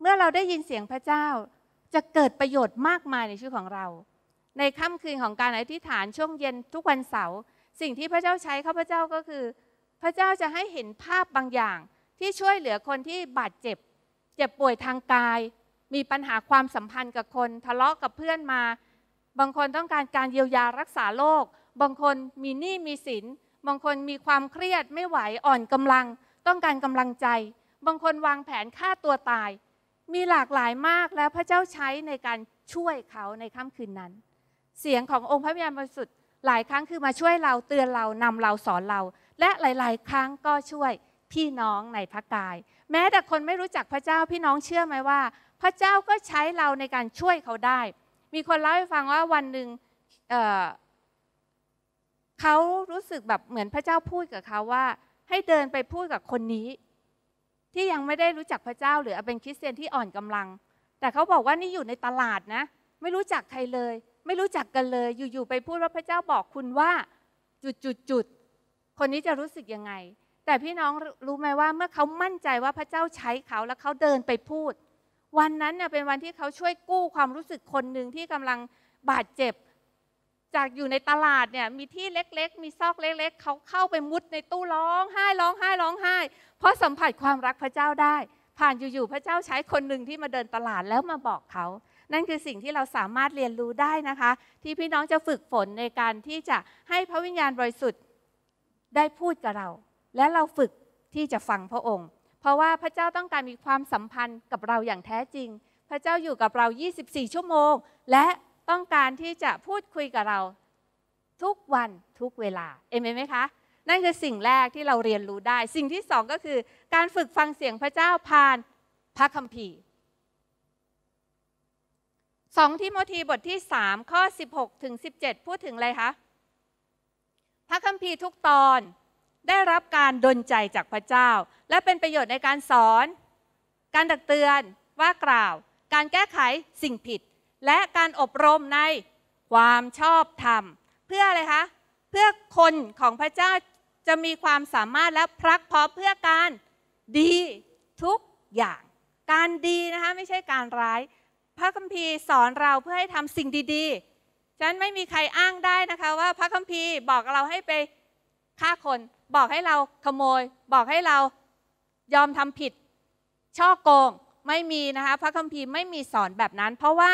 เมื่อเราได้ยินเสียงพระเจ้า จะเกิดประโยชน์มากมายในชีวิตของเรา ในค่ำคืนของการอธิษฐานช่วงเย็นทุกวันเสาร์สิ่งที่พระเจ้าใช้เข้าพระเจ้าก็คือ พระเจ้าจะให้เห็นภาพบางอย่างที่ช่วยเหลือคนที่บาดเจ็บเจ็บป่วยทางกาย มีปัญหาความสัมพันธ์กับคน ทะเลาะกับเพื่อนมา บางคนต้องการการเยียวยารักษาโรคบางคนมีหนี้มีสินบางคนมีความเครียดไม่ไหวอ่อนกำลัง ต้องการกำลังใจ บางคนวางแผนฆ่าตัวตาย มีหลากหลายมากแล้วพระเจ้าใช้ในการช่วยเขาในค่ำคืนนั้น เสียงขององค์พระวิญญาณบริสุทธิหลายครั้งคือมาช่วยเราเตือนเรานำเราสอนเรา และหลาย ๆ ครั้งก็ช่วยพี่น้องในพระกาย แม้แต่คนไม่รู้จักพระเจ้าพี่น้องเชื่อไหมว่า พระเจ้าก็ใช้เราในการช่วยเขาได้ มีคนเล่าให้ฟังว่าวันหนึ่งเเขารู้สึกแบบเหมือนพระเจ้าพูดกับเขาว่า ให้เดินไปพูดกับคนนี้ ที่ยังไม่ได้รู้จักพระเจ้า หรือเป็นคริสเตียนที่อ่อนกำลัง แต่เขาบอกว่านี่อยู่ในตลาดนะ ไม่รู้จักใครเลยไม่รู้จักกันเลยอยู่ๆไปพูดว่าพระเจ้าบอกคุณว่าจุดจุดจุดคนนี้จะรู้สึกยังไง แต่พี่น้องรู้ไหมว่าเมื่อเขามั่นใจว่าพระเจ้าใช้เขา แล้วเขาเดินไปพูด วันนั้นเนี่ยเป็นวันที่เขาช่วยกู้ความรู้สึกคนหนึ่งที่กำลังบาดเจ็บ จากอยู่ในตลาดเนี่ยมีที่เล็ก ๆ มีซอกเล็ก ๆ เขาเข้าไปมุดในตู้ร้องไห้ร้องไห้ร้องไห้เพราะสัมผัสความรักพระเจ้าได้ ผ่านอยู่ๆพระเจ้าใช้คนหนึ่งที่มาเดินตลาดแล้วมาบอกเขานั่นคือสิ่งที่เราสามารถเรียนรู้ได้นะคะ ที่พี่น้องจะฝึกฝนในการที่จะให้พระวิญญาณบริสุทธิ์ได้พูดกับเรา และเราฝึกที่จะฟังพระองค์ เพราะว่าพระเจ้าต้องการมีความสัมพันธ์กับเราอย่างแท้จริง พระเจ้าอยู่กับเรา 24 ชั่วโมง และต้องการที่จะพูดคุยกับเรา ทุกวันทุกเวลาเอเมนไหมคะนั่นคือสิ่งแรกที่เราเรียนรู้ได้ สิ่งที่สองก็คือ การฝึกฟังเสียงพระเจ้าผ่านพระคัมภีร์2ทิโมธีบทที่3ข้อ16ถึง17 พูดถึงอะไรคะพระคัมภีร์ทุกตอนได้รับการดลใจจากพระเจ้า และเป็นประโยชน์ในการสอน การตักเตือนว่ากล่าว การแก้ไขสิ่งผิด และการอบรมในความชอบธรรมเพื่ออะไรคะเพื่อคนของพระเจ้าจะมีความสามารถและพรักพร้อมเพื่อการดีทุกอย่าง การดีนะคะไม่ใช่การร้ายพระคัมภีร์สอนเราเพื่อให้ทำสิ่งดีๆ ฉะนั้นไม่มีใครอ้างได้นะคะว่าพระคัมภีร์บอกเราให้ไปฆ่าคน บอกให้เราขโมย บอกให้เรายอมทำผิด ช่อโกงไม่มีนะคะพระคัมภีร์ไม่มีสอนแบบนั้น เพราะว่า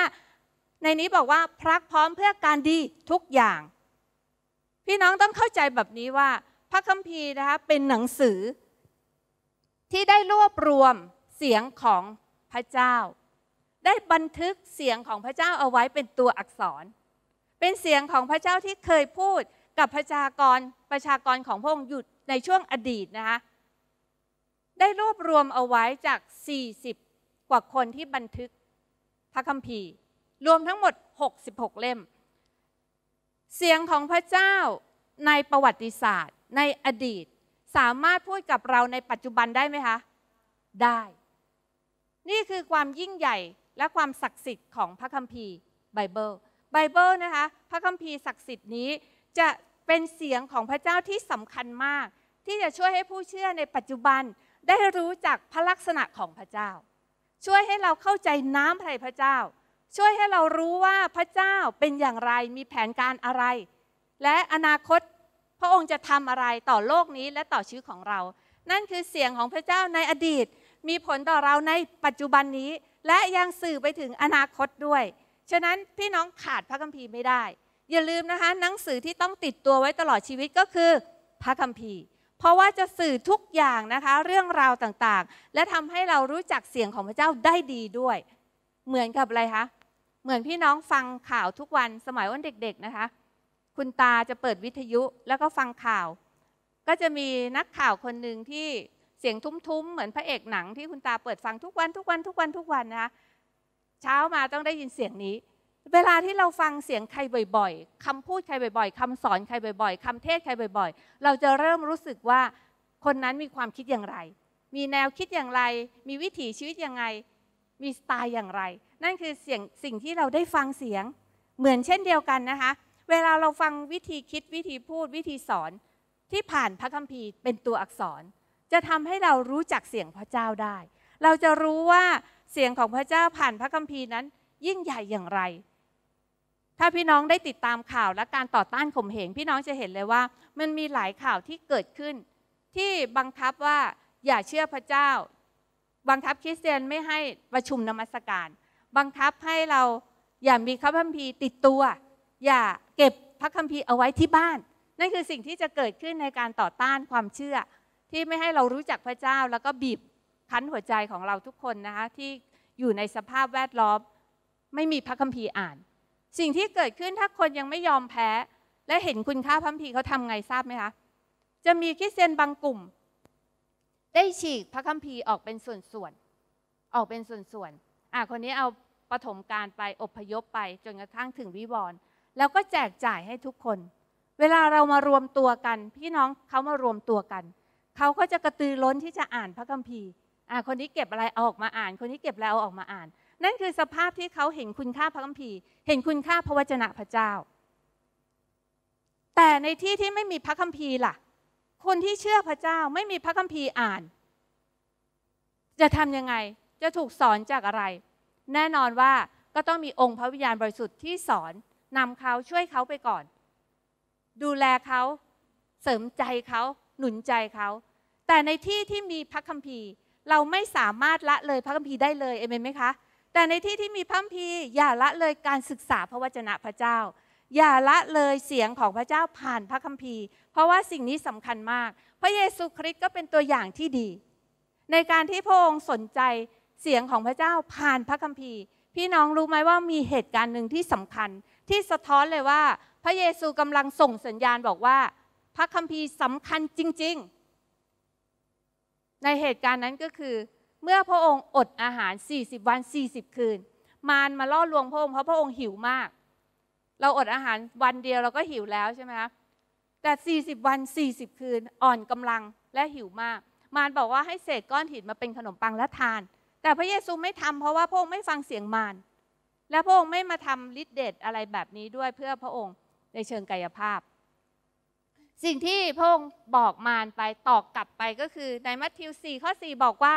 ในนี้บอกว่าพรักพร้อมเพื่อการดีทุกอย่าง พี่น้องต้องเข้าใจแบบนี้ว่าพระคัมภีร์นะคะเป็นหนังสือ ที่ได้รวบรวมเสียงของพระเจ้าได้บันทึกเสียงของพระเจ้าเอาไว้เป็นตัวอักษร เป็นเสียงของพระเจ้าที่เคยพูดกับประชากรประชากรของพระองค์อยู่ในช่วงอดีตนะคะ ได้รวบรวมเอาไว้จาก 40 กว่าคนที่บันทึกพระคัมภีร์ รวมทั้งหมด 66 เล่ม เสียงของพระเจ้าในประวัติศาสตร์ในอดีต สามารถพูดกับเราในปัจจุบันได้ไหมคะ ได้ นี่คือความยิ่งใหญ่และความศักดิ์สิทธิ์ของพระคัมภีร์ไบเบิลไบเบิลนะคะ พระคัมภีร์ศักดิ์สิทธิ์นี้ จะเป็นเสียงของพระเจ้าที่สำคัญมาก ที่จะช่วยให้ผู้เชื่อในปัจจุบันได้รู้จักพระลักษณะของพระเจ้า ช่วยให้เราเข้าใจน้ำพระพระเจ้า ช่วยให้เรารู้ว่าพระเจ้าเป็นอย่างไร มีแผนการอะไร และอนาคตพระองค์จะทำอะไรต่อโลกนี้และต่อชีวิตของเรา นั่นคือเสียงของพระเจ้าในอดีต มีผลต่อเราในปัจจุบันนี้และยังสื่อไปถึงอนาคตด้วย ฉะนั้นพี่น้องขาดพระคัมภีร์ไม่ได้ อย่าลืมนะคะหนังสือที่ต้องติดตัวไว้ตลอดชีวิตก็คือ พระคัมภีร์ เพราะว่าจะสื่อทุกอย่างนะคะเรื่องราวต่างๆ และทำให้เรารู้จักเสียงของพระเจ้าได้ดีด้วย เหมือนกับอะไรคะ เหมือนพี่น้องฟังข่าวทุกวันสมัยวันเด็ก ๆนะคะ คุณตาจะเปิดวิทยุแล้วก็ฟังข่าว ก็จะมีนักข่าวคนหนึ่งที่สียงทุ้มๆ เหมือนพระเอกหนังที่คุณตาเปิดฟังทุกวันทุกวันทุกวันทุกวันนะคะเช้ามาต้องได้ยินเสียงนี้ เวลาที่เราฟังเสียงใครบ่อยๆ คำพูดใครบ่อยๆ คำสอนใครบ่อยๆ คำเทศใครบ่อยๆ เราจะเริ่มรู้สึกว่าคนนั้นมีความคิดอย่างไร มีแนวคิดอย่างไร มีวิถีชีวิตอย่างไรมีสไตล์อย่างไร นั่นคือเสียงสิ่งที่เราได้ฟังเสียง เหมือนเช่นเดียวกันนะคะ เวลาเราฟังวิธีคิดวิธีพูดวิธีสอนที่ผ่านพระคัมภีร์เป็นตัวอักษรจะทำให้เรารู้จักเสียงพระเจ้าได้ เราจะรู้ว่าเสียงของพระเจ้าผ่านพระคัมภีร์นั้น ยิ่งใหญ่อย่างไร ถ้าพี่น้องได้ติดตามข่าวและการต่อต้านข่มเหง พี่น้องจะเห็นเลยว่ามันมีหลายข่าวที่เกิดขึ้น ที่บังคับว่าอย่าเชื่อพระเจ้า บังคับคริสเตียนไม่ให้ประชุมนมัสการ บังคับให้เราอย่ามีพระคัมภีร์ติดตัว อย่าเก็บพระคัมภีร์เอาไว้ที่บ้าน นั่นคือสิ่งที่จะเกิดขึ้นในการต่อต้านความเชื่อที่ไม่ให้เรารู้จักพระเจ้าแล้วก็บีบคั้นหัวใจของเราทุกคนนะคะ ที่อยู่ในสภาพแวดล้อมไม่มีพระคัมภีร์อ่าน สิ่งที่เกิดขึ้นถ้าคนยังไม่ยอมแพ้และเห็นคุณค่าพระคัมภีร์เขาทำไงทราบไหมคะ จะมีคริสเตียนบางกลุ่ม ได้ฉีกพระคัมภีร์ออกเป็นส่วนๆออกเป็นส่วนๆ อ่ะคนนี้เอาปฐมการไปอบพยพไป จนกระทั่งถึงวิวรณ์แล้วก็แจกจ่ายให้ทุกคน เวลาเรามารวมตัวกัน พี่น้องเขามารวมตัวกันเขาก็จะกระตือร้นที่จะอ่านพระคัมภีร์อ่าคนนี้เก็บอะไรเอาออกมาอ่าน คนนี้เก็บแล้วเอาออกมาอ่าน นั่นคือสภาพที่เขาเห็นคุณค่าพระคัมภีร์ เห็นคุณค่าพระวจนะพระเจ้า แต่ในที่ที่ไม่มีพระคัมภีร์ล่ะ คนที่เชื่อพระเจ้าไม่มีพระคัมภีร์อ่าน จะทํำยังไงจะถูกสอนจากอะไร แน่นอนว่าก็ต้องมีองค์พระวิญญาณบริสุทธิ์ที่สอนนำเขาช่วยเขาไปก่อน ดูแลเขาเสริมใจเขาหนุนใจเขาแต่ในที่ที่มีพระคัมภีร์เราไม่สามารถละเลยพระคัมภีร์ได้เลยเอเมนไหมคะแต่ในที่ที่มีพระคัมภีร์อย่าละเลยการศึกษาพระวจนะพระเจ้า อย่าละเลยเสียงของพระเจ้าผ่านพระคัมภีร์เพราะว่าสิ่งนี้สำคัญมาก พระเยซูคริสต์ก็เป็นตัวอย่างที่ดี ในการที่พระองค์สนใจเสียงของพระเจ้าผ่านพระคัมภีร์ พี่น้องรู้ไหมว่ามีเหตุการณ์หนึ่งที่สำคัญที่สะท้อนเลยว่าพระเยซูกำลังส่งสัญญาณบอกว่าพระคัมภีร์สำคัญจริงๆ ในเหตุการณ์นั้นก็คือ เมื่อพระองค์อดอาหาร 40 วัน 40 คืน มารมาล่อลวงพระองค์เพราะพระองค์หิวมาก เราอดอาหารวันเดียวเราก็หิวแล้วใช่ไหมคะแต่40วัน40 คืน อ่อนกำลังและหิวมาก มารบอกว่าให้เศษก้อนหินมาเป็นขนมปังและทาน แต่พระเยซูไม่ทำเพราะว่าพระองค์ไม่ฟังเสียงมารและพระองค์ไม่มาทำฤทธิเดชอะไรแบบนี้ด้วยเพื่อพระองค์ในเชิงกายภาพสิ่งที่พระองค์บอกมารไปตอกกลับไปก็คือในมัทธิว 4 ข้อ 4 บอกว่า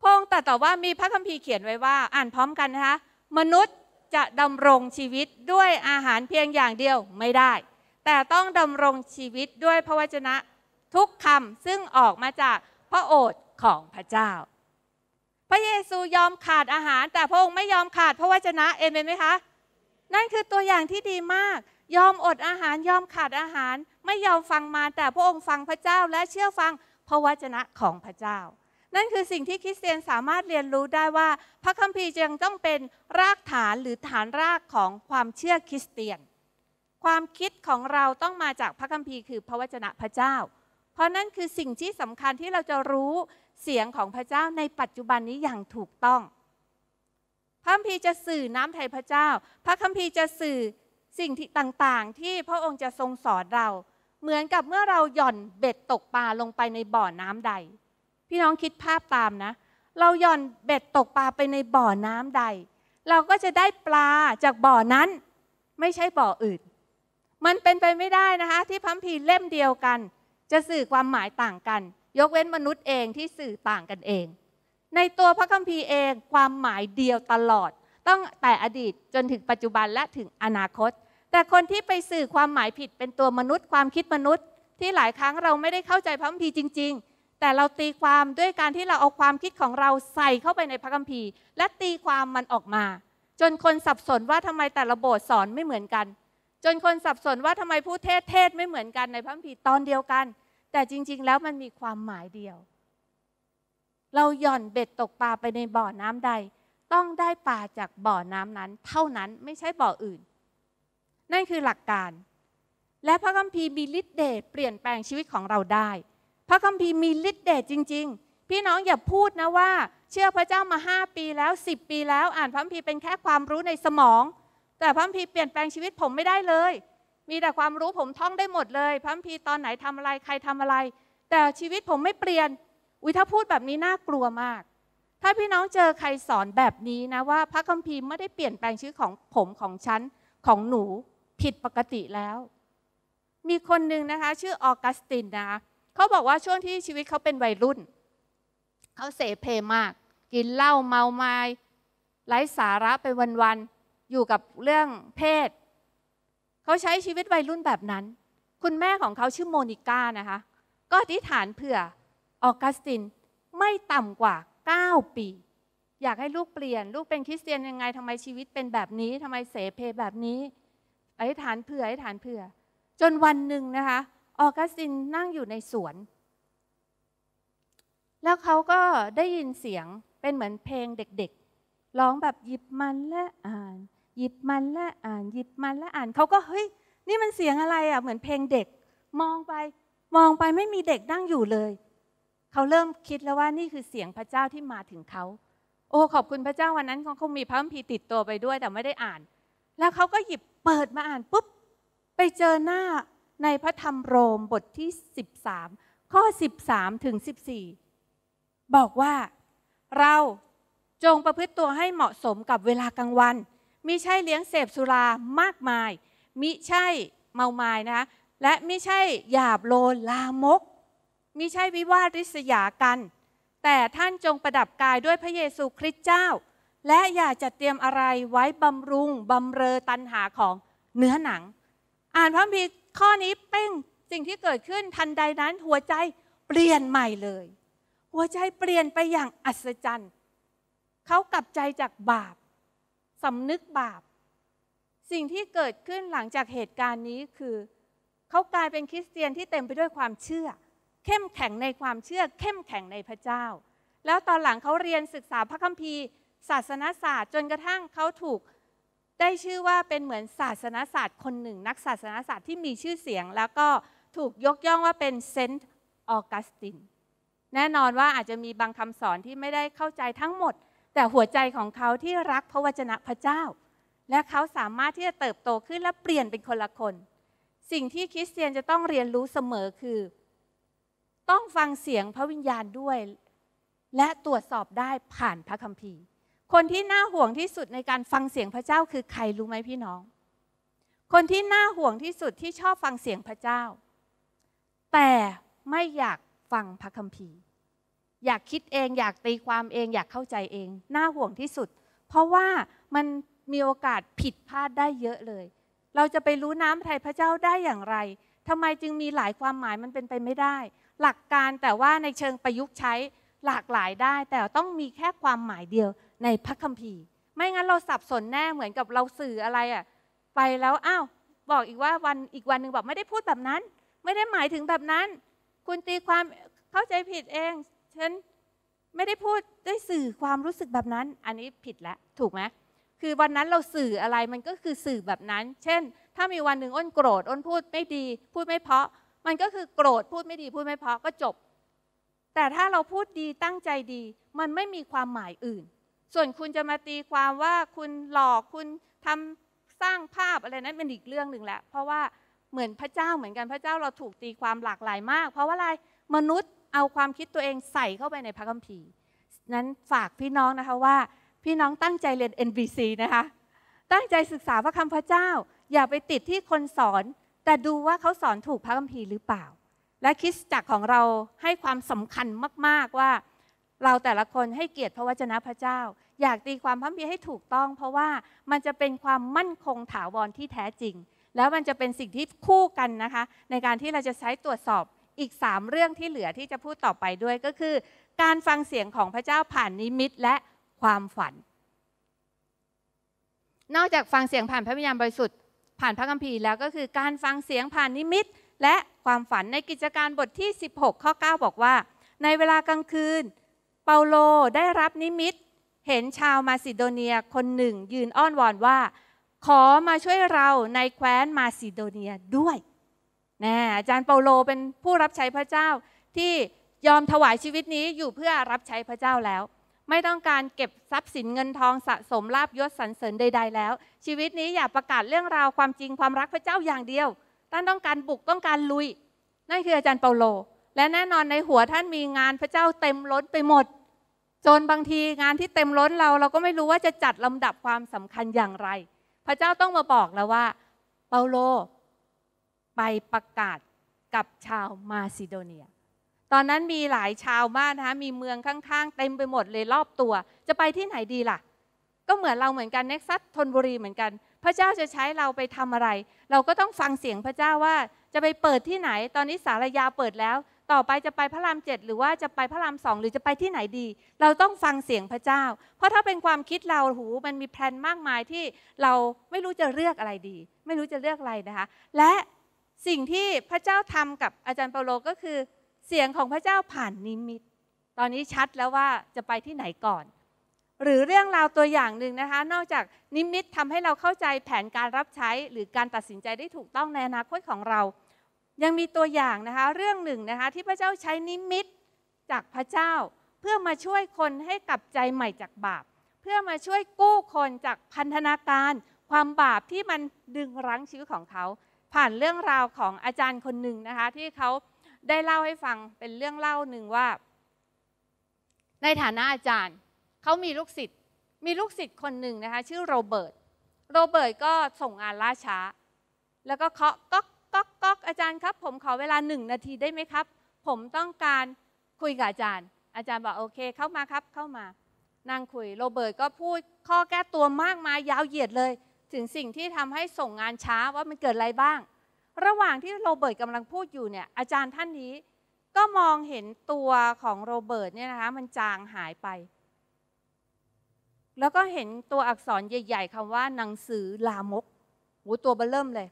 พระองค์ตรัสต่อว่ามีพระคัมภีร์เขียนไว้ว่าอ่านพร้อมกันนะคะมนุษย์จะดำรงชีวิตด้วยอาหารเพียงอย่างเดียวไม่ได้ แต่ต้องดำรงชีวิตด้วยพระวจนะทุกคำซึ่งออกมาจากพระโอษฐ์ของพระเจ้า พระเยซูยอมขาดอาหาร แต่พระองค์ไม่ยอมขาดพระวจนะเอเมนไหมคะนั่นคือตัวอย่างที่ดีมากยอมอดอาหารยอมขาดอาหารไม่ยอมฟังมาแต่พระองค์ฟังพระเจ้าและเชื่อฟังพระวจนะของพระเจ้า นั่นคือสิ่งที่คริสเตียนสามารถเรียนรู้ได้ว่า พระคัมภีร์จึงต้องเป็นรากฐานหรือฐานรากของความเชื่อคริสเตียน ความคิดของเราต้องมาจากพระคัมภีร์คือพระวจนะพระเจ้า เพราะนั่นคือสิ่งที่สำคัญที่เราจะรู้เสียงของพระเจ้าในปัจจุบันนี้อย่างถูกต้อง พระคัมภีร์จะสื่อน้ำไทยพระเจ้า พระคัมภีร์จะสื่อสิ่งที่ต่างๆ ที่พระองค์จะทรงสอนเรา เหมือนกับเมื่อเราหย่อนเบ็ดตกปลาลงไปในบ่อน้ำใด พี่น้องคิดภาพตามนะ เราหย่อนเบ็ดตกปลาไปในบ่อน้ำใด เราก็จะได้ปลาจากบ่อนั้น ไม่ใช่บ่ออื่น มันเป็นไปไม่ได้นะคะที่พัมพีเล่มเดียวกัน จะสื่อความหมายต่างกัน ยกเว้นมนุษย์เองที่สื่อต่างกันเอง ในตัวพระคัมภีร์เองความหมายเดียวตลอดตั้งแต่อดีตจนถึงปัจจุบันและถึงอนาคตแต่คนที่ไปสื่อความหมายผิดเป็นตัวมนุษย์ความคิดมนุษย์ ที่หลายครั้งเราไม่ได้เข้าใจพระคัมภีร์จริงๆ แต่เราตีความด้วยการที่เราเอาความคิดของเราใส่เข้าไปในพระคัมภีร์ และตีความมันออกมา จนคนสับสนว่าทำไมแต่ละโบสถ์สอนไม่เหมือนกัน จนคนสับสนว่าทำไมผู้เทศเทศไม่เหมือนกันในพระคัมภีร์ตอนเดียวกัน แต่จริงๆ แล้วมันมีความหมายเดียว เราหย่อนเบ็ดตกปลาไปในบ่อน้ำใด ต้องได้ปลาจากบ่อน้ำนั้น เท่านั้นไม่ใช่บ่ออื่นนั่นคือหลักการ และพระคัมภีร์มีฤทธิ์เดชเปลี่ยนแปลงชีวิตของเราได้ พระคัมภีร์มีฤทธิ์เดชจริง ๆ พี่น้องอย่าพูดนะว่า เชื่อพระเจ้ามาห้าปีแล้วสิบปีแล้วอ่านพระคัมภีร์เป็นแค่ความรู้ในสมอง แต่พระคัมภีร์เปลี่ยนแปลงชีวิตผมไม่ได้เลย มีแต่ความรู้ผมท่องได้หมดเลย พระคัมภีร์ตอนไหนทำอะไรใครทำอะไร แต่ชีวิตผมไม่เปลี่ยน อุ้ยถ้าพูดแบบนี้น่ากลัวมาก ถ้าพี่น้องเจอใครสอนแบบนี้นะว่าพระคัมภีร์ไม่ได้เปลี่ยนแปลงชื่อของผมของฉันของหนูผิดปกติแล้ว มีคนหนึ่งนะคะชื่อออกัสตินนะคะ เขาบอกว่าช่วงที่ชีวิตเขาเป็นวัยรุ่น เขาเสเพมาก กินเหล้าเมาไม้ไร้สาระไปวันๆ อยู่กับเรื่องเพศ เขาใช้ชีวิตวัยรุ่นแบบนั้น คุณแม่ของเขาชื่อโมนิก้านะคะ ก็อธิษฐานเผื่อออกัสตินไม่ต่ำกว่า 9 ปี อยากให้ลูกเปลี่ยน ลูกเป็นคริสเตียนยังไงทำไมชีวิตเป็นแบบนี้ทำไมเสเพแบบนี้อธิษฐานเผื่ออธิษฐานเผื่อ จนวันหนึ่งนะคะ ออกัสตินนั่งอยู่ในสวน แล้วเขาก็ได้ยินเสียงเป็นเหมือนเพลงเด็กๆร้องแบบหยิบมันและอ่าน หยิบมันและอ่านหยิบมันและอ่านเขาก็เฮ้ย นี่มันเสียงอะไรอ่ะเหมือนเพลงเด็ก มองไป มองไปไม่มีเด็กนั่งอยู่เลยเขาเริ่มคิดแล้วว่านี่คือเสียงพระเจ้าที่มาถึงเขาโอ้ขอบคุณพระเจ้าวันนั้นเขาคงมีพระคัมภีร์ติดตัวไปด้วยแต่ไม่ได้อ่านแล้วเขาก็หยิบเปิดมาอ่านปุ๊บ ไปเจอหน้าในพระธรรมโรมบทที่ 13 ข้อ 13 ถึง 14 บอกว่า เราจงประพฤติตัวให้เหมาะสมกับเวลากลางวันมิใช่เลี้ยงเสพสุรามากมายมิใช่เมาไม้นะคะและมิใช่หยาบโลลามกมิใช่วิวาทริษยากัน แต่ท่านจงประดับกายด้วยพระเยซูคริสต์เจ้าและอย่าจัดเตรียมอะไรไว้ บำรุงบำเรอตันหาของเนื้อหนัง อ่านพระมีข้อนี้เป้งสิ่งที่เกิดขึ้นทันใดนั้นหัวใจเปลี่ยนใหม่เลย หัวใจเปลี่ยนไปอย่างอัศจรรย์เขากลับใจจากบาปสำนึกบาป สิ่งที่เกิดขึ้นหลังจากเหตุการณ์นี้คือ เขากลายเป็นคริสเตียนที่เต็มไปด้วยความเชื่อ เข้มแข็งในความเชื่อ เข้มแข็งในพระเจ้า แล้วตอนหลังเขาเรียนศึกษาพระคัมภีร์ศาสนศาสตร์ จนกระทั่งเขาถูกได้ชื่อว่าเป็นเหมือนศาสนศาสตร์คนหนึ่งนักศาสนศาสตร์ที่มีชื่อเสียง แล้วก็ถูกยกย่องว่าเป็นเซนต์ออกัสตินแน่นอนว่าอาจจะมีบางคำสอนที่ไม่ได้เข้าใจทั้งหมด แต่หัวใจของเขาที่รักพระวจนะพระเจ้า และเขาสามารถที่จะเติบโตขึ้นและเปลี่ยนเป็นคนละคน สิ่งที่คริสเตียนจะต้องเรียนรู้เสมอคือ ต้องฟังเสียงพระวิญญาณด้วย และตรวจสอบได้ผ่านพระคัมภีร์คนที่น่าห่วงที่สุดในการฟังเสียงพระเจ้าคือใครรู้ไหมพี่น้อง คนที่น่าห่วงที่สุดที่ชอบฟังเสียงพระเจ้า แต่ไม่อยากฟังพระคัมภีร์ อยากคิดเองอยากตีความเองอยากเข้าใจเองน่าห่วงที่สุด เพราะว่ามันมีโอกาสผิดพลาดได้เยอะเลย เราจะไปรู้น้ำไทยพระเจ้าได้อย่างไรทำไมจึงมีหลายความหมายมันเป็นไปไม่ได้ หลักการแต่ว่าในเชิงประยุกต์ใช้หลากหลายได้ แต่ต้องมีแค่ความหมายเดียวในพระคัมภีร์ไม่งั้นเราสับสนแน่ เหมือนกับเราสื่ออะไรอะ่ะไปแล้ว อ้าว บอกอีกว่าวันอีกวันหนึ่งบอกไม่ได้พูดแบบนั้น ไม่ได้หมายถึงแบบนั้น คุณตีความเข้าใจผิดเอง ฉันไม่ได้พูดได้สื่อความรู้สึกแบบนั้น อันนี้ผิดแล้ว ถูกไหมคือวันนั้นเราสื่ออะไรมันก็คือสื่อแบบนั้น เช่น ถ้ามีวันหนึ่งอ้นโกรธอ้นพูดไม่ดี พูดไม่เพาะ มันก็คือโกรธพูดไม่ดีพูดไม่เพาะก็จบ แต่ถ้าเราพูดดีตั้งใจดี มันไม่มีความหมายอื่นส่วนคุณจะมาตีความว่าคุณหลอกคุณทำสร้างภาพอะไรนั้นเป็นอีกเรื่องหนึ่งแหละเพราะว่าเหมือนพระเจ้าเหมือนกันพระเจ้าเราถูกตีความหลากหลายมาก เพราะว่าอะไรมนุษย์เอาความคิดตัวเองใส่เข้าไปในพระคัมภีร์ นั้นฝากพี่น้องนะคะว่าพี่น้องตั้งใจเรียน NBC นะคะตั้งใจศึกษาพระคำพระเจ้า อย่าไปติดที่คนสอน แต่ดูว่าเขาสอนถูกพระคัมภีร์หรือเปล่า และคิดจักรของเราให้ความสำคัญมากๆว่าเราแต่ละคนให้เกียรติพระวจนะพระเจ้า อยากตีความพระคัมภีร์ให้ถูกต้อง เพราะว่ามันจะเป็นความมั่นคงถาวรที่แท้จริง แล้วมันจะเป็นสิ่งที่คู่กันนะคะในการที่เราจะใช้ตรวจสอบอีก 3 เรื่องที่เหลือที่จะพูดต่อไปด้วยก็คือ การฟังเสียงของพระเจ้าผ่านนิมิตและความฝัน นอกจากฟังเสียงผ่านพระวิญญาณบริสุทธิ์ผ่านพระคัมภีร์แล้วก็คือ การฟังเสียงผ่านนิมิต และความฝันในกิจการบทที่ 16ข้อ9บอกว่า ในเวลากลางคืนเปาโลได้รับนิมิตเห็นชาวมาซิโดเนียคนหนึ่ง ยืนอ้อนวอนว่า ขอมาช่วยเราในแคว้นมาซิโดเนียด้วยนะอาจารย์เปาโลเป็นผู้รับใช้พระเจ้าที่ยอมถวายชีวิตนี้อยู่เพื่อรับใช้พระเจ้าแล้ว ไม่ต้องการเก็บทรัพย์สินเงินทองสะสมลาบยศสรรเสริญใด ๆ แล้ว ชีวิตนี้อย่าประกาศเรื่องราวความจริงความรักพระเจ้าอย่างเดียวท่านต้องการบุกต้องการลุยนั่นคืออาจารย์เปาโล และแน่นอนในหัวท่านมีงานพระเจ้าเต็มล้นไปหมดจนบางทีงานที่เต็มล้นเราเราก็ไม่รู้ว่าจะจัดลำดับความสำคัญอย่างไร พระเจ้าต้องมาบอกแล้วว่า เปาโลไปประกาศกับชาวมาซิโดเนีย ตอนนั้นมีหลายชาวมากนะคะมีเมืองข้างๆ เต็มไปหมดเลยรอบตัว จะไปที่ไหนดีล่ะ ก็เหมือนเราเหมือนกันเน็กซัสทนบุรีเหมือนกัน พระเจ้าจะใช้เราไปทำอะไร เราก็ต้องฟังเสียงพระเจ้าว่าจะไปเปิดที่ไหนตอนนี้สารยาเปิดแล้วต่อไปจะไปพระรามเจ็ดหรือว่าจะไปพระรามสองหรือจะไปที่ไหนดี เราต้องฟังเสียงพระเจ้า เพราะถ้าเป็นความคิดเราหูมันมีแพลนมากมายที่เราไม่รู้จะเลือกอะไรดี ไม่รู้จะเลือกอะไรนะคะ และสิ่งที่พระเจ้าทำกับอาจารย์เปาโลก็คือ เสียงของพระเจ้าผ่านนิมิต ตอนนี้ชัดแล้วว่าจะไปที่ไหนก่อน หรือเรื่องราวตัวอย่างหนึ่งนะคะ นอกจากนิมิตทำให้เราเข้าใจแผนการรับใช้ หรือการตัดสินใจได้ถูกต้องในอนาคตของเรายังมีตัวอย่างนะคะเรื่องหนึ่งนะคะที่พระเจ้าใช้นิมิตจากพระเจ้าเพื่อมาช่วยคนให้กลับใจใหม่จากบาป เพื่อมาช่วยกู้คนจากพันธนาการ ความบาปที่มันดึงรั้งชีวิตของเขา ผ่านเรื่องราวของอาจารย์คนหนึ่งนะคะที่เขาได้เล่าให้ฟังเป็นเรื่องเล่าหนึ่งว่า ในฐานะอาจารย์เขามีลูกศิษย์มีลูกศิษย์คนหนึ่งนะคะชื่อโรเบิร์ตโรเบิร์ตก็ส่งงานล่าช้าแล้วก็เคาะก๊อกก๊อกก๊อกอาจารย์ครับผมขอเวลาหนึ่งนาทีได้ไหมครับ ผมต้องการคุยกับอาจารย์ อาจารย์บอกโอเคเข้ามาครับ เข้ามานั่งคุยโรเบิร์ตก็พูดข้อแก้ตัวมากมายยาวเหยียดเลย ถึงสิ่งที่ทำให้ส่งงานช้าว่ามันเกิดอะไรบ้าง ระหว่างที่โรเบิร์ตกำลังพูดอยู่เนี่ยอาจารย์ท่านนี้ ก็มองเห็นตัวของโรเบิร์ตเนี่ยนะคะมันจางหายไป แล้วก็เห็นตัวอักษรใหญ่ ๆคำว่าหนังสือลามกัวตัวเบลเิ่มเลย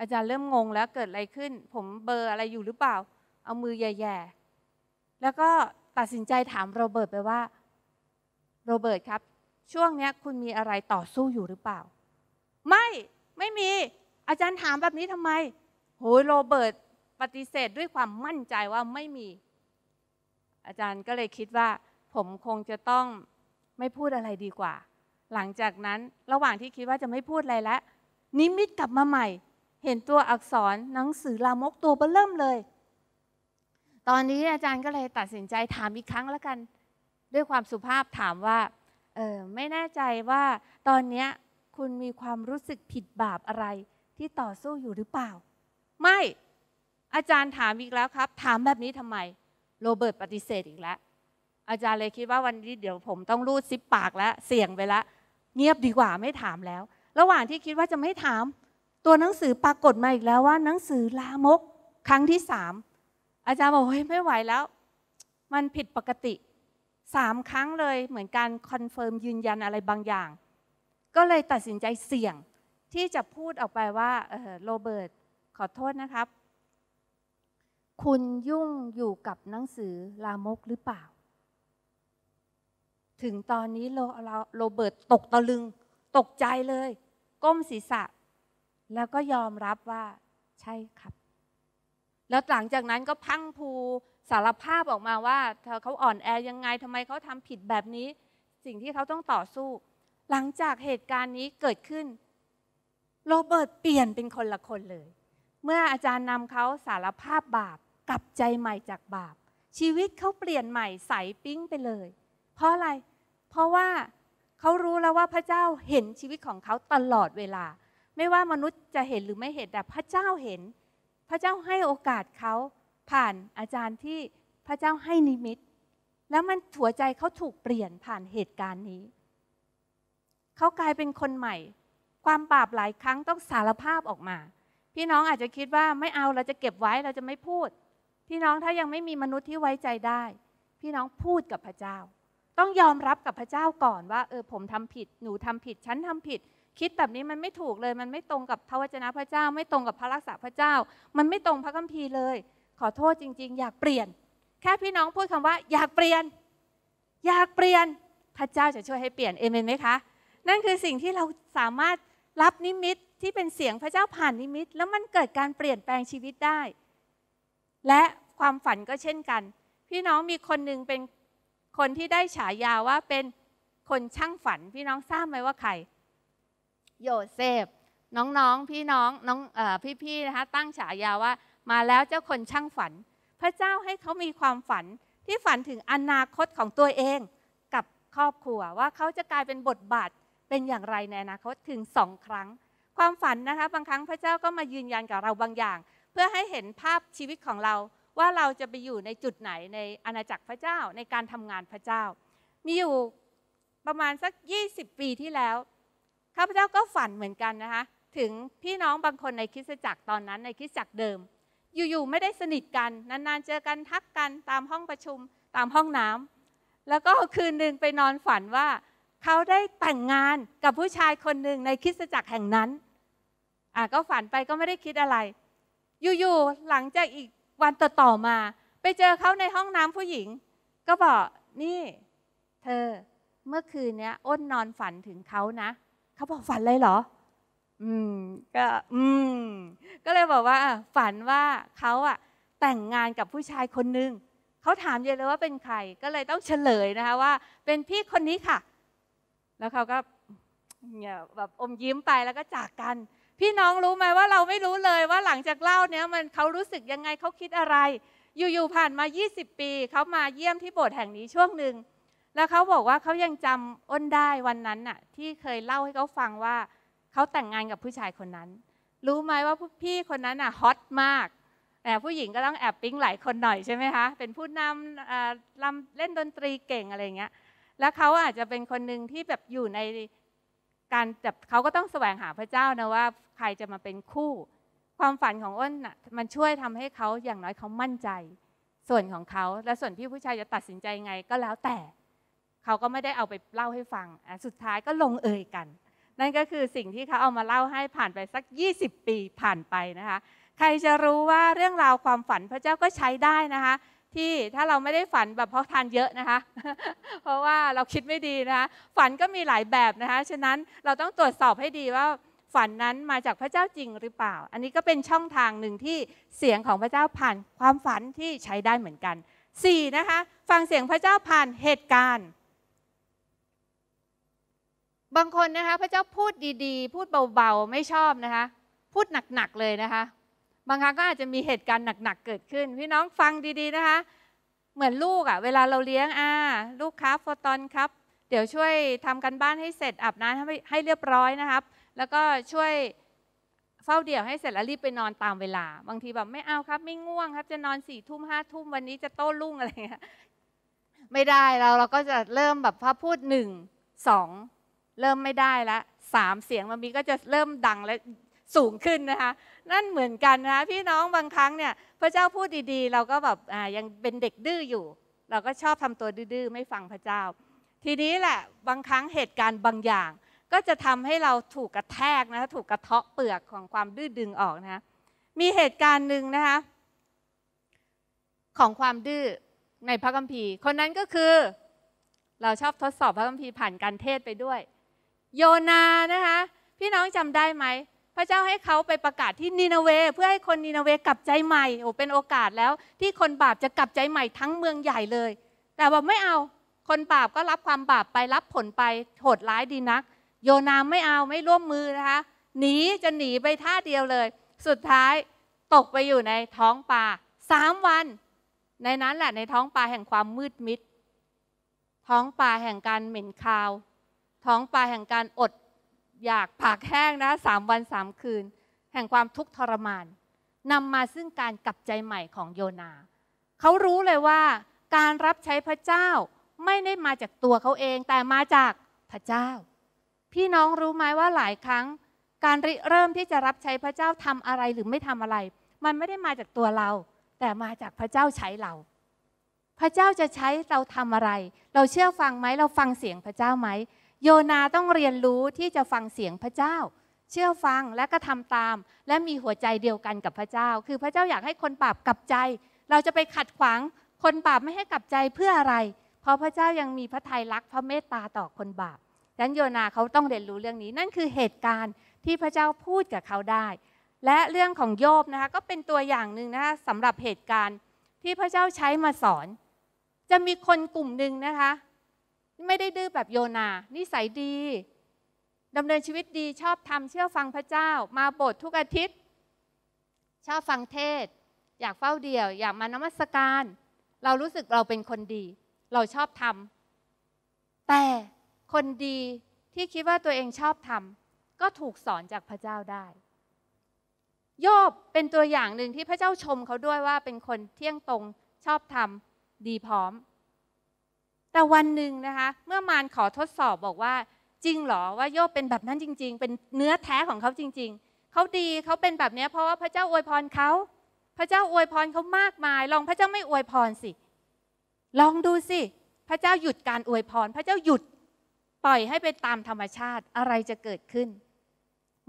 อาจารย์เริ่มงงแล้วเกิดอะไรขึ้น ผมเบอร์อะไรอยู่หรือเปล่า เอามือแย่ๆแล้วก็ตัดสินใจถามโรเบิร์ตไปว่า โรเบิร์ตครับ ช่วงนี้คุณมีอะไรต่อสู้อยู่หรือเปล่า ไม่ไม่มี อาจารย์ถามแบบนี้ทำไม โหโรเบิร์ตปฏิเสธด้วยความมั่นใจว่าไม่มี อาจารย์ก็เลยคิดว่า ผมคงจะต้องไม่พูดอะไรดีกว่า หลังจากนั้นระหว่างที่คิดว่าจะไม่พูดอะไรแล้ว นิมิตกลับมาใหม่เห็นตัวอักษรหนังสือลามกตัวเบื้อเริ่มเลย ตอนนี้อาจารย์ก็เลยตัดสินใจถามอีกครั้งแล้วกัน ด้วยความสุภาพถามว่าเออไม่แน่ใจว่าตอนนี้คุณมีความรู้สึกผิดบาปอะไรที่ต่อสู้อยู่หรือเปล่า ไม่อาจารย์ถามอีกแล้วครับ ถามแบบนี้ทำไมโรเบิร์ตปฏิเสธอีกแล้วอาจารย์เลยคิดว่าวันนี้เดี๋ยวผม ต้องรูดซิปปากแล้วเสี่ยงไปแล้วเงียบดีกว่าไม่ถามแล้ว ระหว่างที่คิดว่าจะไม่ถามตัวหนังสือปรากฏมาอีกแล้วว่าหนังสือ ลามก ครั้งที่สามอาจารย์บอกเฮ้ยไม่ไหวแล้ว มันผิดปกติสามครั้งเลยเหมือนการคอนเฟิร์มยืนยันอะไรบางอย่าง ก็เลยตัดสินใจเสี่ยงที่จะพูดออกไปว่าโรเบิร์ตขอโทษนะครับ คุณยุ่งอยู่กับหนังสือลามกหรือเปล่า ถึงตอนนี้โรเบิร์ตตกตะลึง ตกใจเลย ก้มศีรษะแล้วก็ยอมรับว่าใช่ครับ แล้วหลังจากนั้นก็พังพูสารภาพออกมาว่าเธอเขาอ่อนแอยังไงทำไมเขาทำผิดแบบนี้ สิ่งที่เขาต้องต่อสู้ หลังจากเหตุการณ์นี้เกิดขึ้นโรเบิร์ตเปลี่ยนเป็นคนละคนเลย เมื่ออาจารย์นำเขาสารภาพบาปกลับใจใหม่จากบาป ชีวิตเขาเปลี่ยนใหม่ใสปิ้งไปเลย เพราะอะไร เพราะว่าเขารู้แล้วว่าพระเจ้าเห็นชีวิตของเขาตลอดเวลาไม่ว่ามนุษย์จะเห็นหรือไม่เห็นแต่พระเจ้าเห็น พระเจ้าให้โอกาสเขาผ่านอาจารย์ที่พระเจ้าให้นิมิต แล้วมันหัวใจเขาถูกเปลี่ยนผ่านเหตุการณ์นี้ เขากลายเป็นคนใหม่ ความบาปหลายครั้งต้องสารภาพออกมา พี่น้องอาจจะคิดว่าไม่เอาเราจะเก็บไว้เราจะไม่พูด พี่น้องถ้ายังไม่มีมนุษย์ที่ไว้ใจได้ พี่น้องพูดกับพระเจ้า ต้องยอมรับกับพระเจ้าก่อนว่าเออผมทำผิด หนูทำผิดฉันทำผิดคิดแบบนี้มันไม่ถูกเลยมันไม่ตรงกับพระวจนะพระเจ้า ไม่ตรงกับ พระรักษาพระเจ้า มันไม่ตรงพระคัมภีร์เลย ขอโทษจริง ๆ อยากเปลี่ยน แค่พี่น้องพูดคำว่า อยากเปลี่ยน อยากเปลี่ยนพระเจ้าจะช่วยให้เปลี่ยนเอเมนไหมคะนั่นคือสิ่งที่เราสามารถรับนิมิตที่เป็นเสียงพระเจ้าผ่านนิมิต แล้วมันเกิดการเปลี่ยนแปลงชีวิตได้ และความฝันก็เช่นกัน พี่น้องมีคนหนึ่งเป็นคนที่ได้ฉายาว่าเป็นคนช่างฝันพี่น้องทราบไหมว่าใครโยเซฟน้องๆพี่น้องน้องพี่ๆนะคะตั้งฉายาว่า มาแล้วเจ้าคนช่างฝัน พระเจ้าให้เขามีความฝันที่ฝันถึงอนาคตของตัวเอง กับครอบครัวว่าเขาจะกลายเป็นบทบาทเป็นอย่างไรในอนาคตถึงสองครั้งความฝันนะคะบางครั้งพระเจ้าก็มายืนยันกับเราบางอย่าง เพื่อให้เห็นภาพชีวิตของเราว่าเราจะไปอยู่ในจุดไหนในอาณาจักรพระเจ้าในการทำงานพระเจ้า มีอยู่ประมาณสัก 20 ปีที่แล้วข้าพเจ้าก็ฝันเหมือนกันนะคะ ถึงพี่น้องบางคนในคริสตจักรตอนนั้น ในคริสตจักรเดิม อยู่ๆไม่ได้สนิทกันนานๆเจอกันทักกันตามห้องประชุมตามห้องน้ำ แล้วก็คืนหนึ่งไปนอนฝันว่าเขาได้แต่งงานกับผู้ชายคนหนึ่งในคริสตจักรแห่งนั้น อ่าก็ฝันไปก็ไม่ได้คิดอะไรอยู่ๆหลังจากอีกวันต่อมา ไปเจอเขาในห้องน้ำผู้หญิง ก็บอกนี่ เธอเมื่อคืนนี้อ้นนอนฝันถึงเขานะเขาบอกฝันเลยเหรอ อืม ก็อืม ก็เลยบอกว่า ฝันว่าเขาอะแต่งงานกับผู้ชายคนนึง เขาถามเยเลยว่าเป็นใคร ก็เลยต้องเฉลยนะคะว่า เป็นพี่คนนี้ค่ะ แล้วเขาก็เนี่ยแบบอมยิ้มไปแล้วก็จากกัน พี่น้องรู้ไหมว่าเราไม่รู้เลยว่าหลังจากเล่าเนี้ยมันเขารู้สึกยังไงเขาคิดอะไร อยู่ๆผ่านมา 20 ปี เขามาเยี่ยมที่โบสถ์แห่งนี้ช่วงหนึ่งแล้วเขาบอกว่าเขายังจำอ้นได้วันนั้นน่ะที่เคยเล่าให้เขาฟังว่าเขาแต่งงานกับผู้ชายคนนั้น รู้ไหมว่าพี่คนนั้นน่ะฮอตมากแต่ผู้หญิงก็ต้องแอบปิ๊งหลายคนหน่อยใช่ไหมคะเป็นผู้นำลำเล่นดนตรีเก่งอะไรเงี้ยแล้วเขาอาจจะเป็นคนหนึ่งที่แบบอยู่ในการแบบเขาก็ต้องแสวงหาพระเจ้านะว่าใครจะมาเป็นคู่ ความฝันของอ้นน่ะมันช่วยทำให้เขาอย่างน้อยเขามั่นใจ ส่วนของเขาและส่วนที่ผู้ชายจะตัดสินใจไงก็แล้วแต่เขาก็ไม่ได้เอาไปเล่าให้ฟัง สุดท้ายก็ลงเอยกัน นั่นก็คือสิ่งที่เขาเอามาเล่าให้ผ่านไปสัก 20 ปีผ่านไปนะคะ ใครจะรู้ว่าเรื่องราวความฝันพระเจ้าก็ใช้ได้นะคะ ที่ถ้าเราไม่ได้ฝันแบบเพราะทานเยอะนะคะ เพราะว่าเราคิดไม่ดีนะคะ ฝันก็มีหลายแบบนะคะ ฉะนั้นเราต้องตรวจสอบให้ดีว่าฝันนั้นมาจากพระเจ้าจริงหรือเปล่า อันนี้ก็เป็นช่องทางหนึ่งที่เสียงของพระเจ้าผ่าน ความฝันที่ใช้ได้เหมือนกัน 4. นะคะ ฟังเสียงพระเจ้าผ่านเหตุการณ์บางคนนะคะพระเจ้าพูดดีๆ พูดเบาๆ ไม่ชอบนะคะ พูดหนักๆเลยนะคะ บางครั้งก็อาจจะมีเหตุการณ์หนักๆเกิดขึ้น พี่น้องฟังดีๆนะคะ เหมือนลูกอะ่ะเวลาเราเลี้ยงอ่าลูกครับโฟตอนครับ เดี๋ยวช่วยทำกันบ้านให้เสร็จอาบน้ำให้ให้เรียบร้อยนะครับแล้วก็ช่วยเฝ้าเดี่ยวให้เสร็จแล้วรีบไปนอนตามเวลา บางทีแบบไม่เอาครับไม่ง่วงครับจะนอนสี่ทุ่มห้าทุ่มวันนี้จะโต้รุ่งอะไรเงี้ยไม่ได้เราเราก็จะเริ่มแบบพอพูดหนึ่งสองเริ่มไม่ได้แล้วสามเสียงมันมีก็จะเริ่มดังและสูงขึ้นนะคะนั่นเหมือนกันนะพี่น้องบางครั้งเนี่ยพระเจ้าพูดดี ๆ เราก็แบบยังเป็นเด็กดื้ออยู่ เราก็ชอบทำตัวดื้อไม่ฟังพระเจ้า ทีนี้แหละ บางครั้งเหตุการณ์บางอย่างก็จะทำให้เราถูกกระแทกนะถูกกระเทาะเปลือกของความดื้อดึงออกนะคะมีเหตุการณ์หนึ่งนะคะของความดื้อในพระคัมภีร์คนนั้นก็คือเราชอบทดสอบพระคัมภีร์ผ่านการเทศไปด้วยโยนา นะคะพี่น้องจำได้ไหมพระเจ้าให้เขาไปประกาศที่นีนาเว เพื่อให้คนนีนาเวกลับใจใหม่โอ้เป็นโอกาสแล้ว ที่คนบาปจะกลับใจใหม่ทั้งเมืองใหญ่เลย แต่ว่าไม่เอาคนบาปก็รับความบาปไปรับผลไปโหดร้ายดีนัก โยนาไม่เอาไม่ร่วมมือนะคะ หนีจะหนีไปท่าเดียวเลย สุดท้ายตกไปอยู่ในท้องป่าสามวันในนั้นแหละในท้องป่าแห่งความมืดมิดท้องป่าแห่งการเหม็นคาวท้องปลาแห่งการอดอยากผากแห้งนะสามวันสามคืนแห่งความทุกข์ทรมานนำมาซึ่งการกลับใจใหม่ของโยนาเขารู้เลยว่า การรับใช้พระเจ้าไม่ได้มาจากตัวเขาเองแต่มาจากพระเจ้า พี่น้องรู้ไหมว่าหลายครั้ง การริเริ่มที่จะรับใช้พระเจ้าทำอะไรหรือไม่ทำอะไร มันไม่ได้มาจากตัวเรา แต่มาจากพระเจ้าใช้เรา พระเจ้าจะใช้เราทำอะไร เราเชื่อฟังไหมเราฟังเสียงพระเจ้าไหมโยนาต้องเรียนรู้ที่จะฟังเสียงพระเจ้า เชื่อฟังและก็ทำตาม และมีหัวใจเดียวกันกับพระเจ้า คือพระเจ้าอยากให้คนบาปกลับใจ เราจะไปขัดขวางคนบาปไม่ให้กลับใจเพื่ออะไร เพราะพระเจ้ายังมีพระทัยรักพระเมตตาต่อคนบาปดังนั้นโยนาเขาต้องเรียนรู้เรื่องนี้ นั่นคือเหตุการณ์ที่พระเจ้าพูดกับเขาได้ และเรื่องของโยบนะคะก็เป็นตัวอย่างหนึ่งนะคะสำหรับเหตุการณ์ที่พระเจ้าใช้มาสอน จะมีคนกลุ่มหนึ่งนะคะไม่ได้ดื้อแบบโยนา นิสัยดีดำเนินชีวิตดีชอบทำเชื่อฟังพระเจ้ามาโบสถ์ทุกอาทิตย์ ชอบฟังเทศ อยากเฝ้าเดี่ยว อยากมานมัสการ เรารู้สึกเราเป็นคนดี เราชอบทำแต่คนดีที่คิดว่าตัวเองชอบทำก็ถูกสอนจากพระเจ้าได้ โยบเป็นตัวอย่างหนึ่งที่พระเจ้าชมเขาด้วยว่าเป็นคนเที่ยงตรงชอบทำดีพร้อมแต่วันหนึ่งนะคะเมื่อมารขอทดสอบบอกว่าจริงหรอว่าโยบเป็นแบบนั้นจริง ๆ เป็นเนื้อแท้ของเขาจริง ๆเขาดีเขาเป็นแบบนี้เพราะว่าพระเจ้าอวยพรเขาพระเจ้าอวยพรเขามากมาย ลองพระเจ้าไม่อวยพรสิ ลองดูสิพระเจ้าหยุดการอวยพร พระเจ้าหยุดปล่อยให้เป็นตามธรรมชาติอะไรจะเกิดขึ้น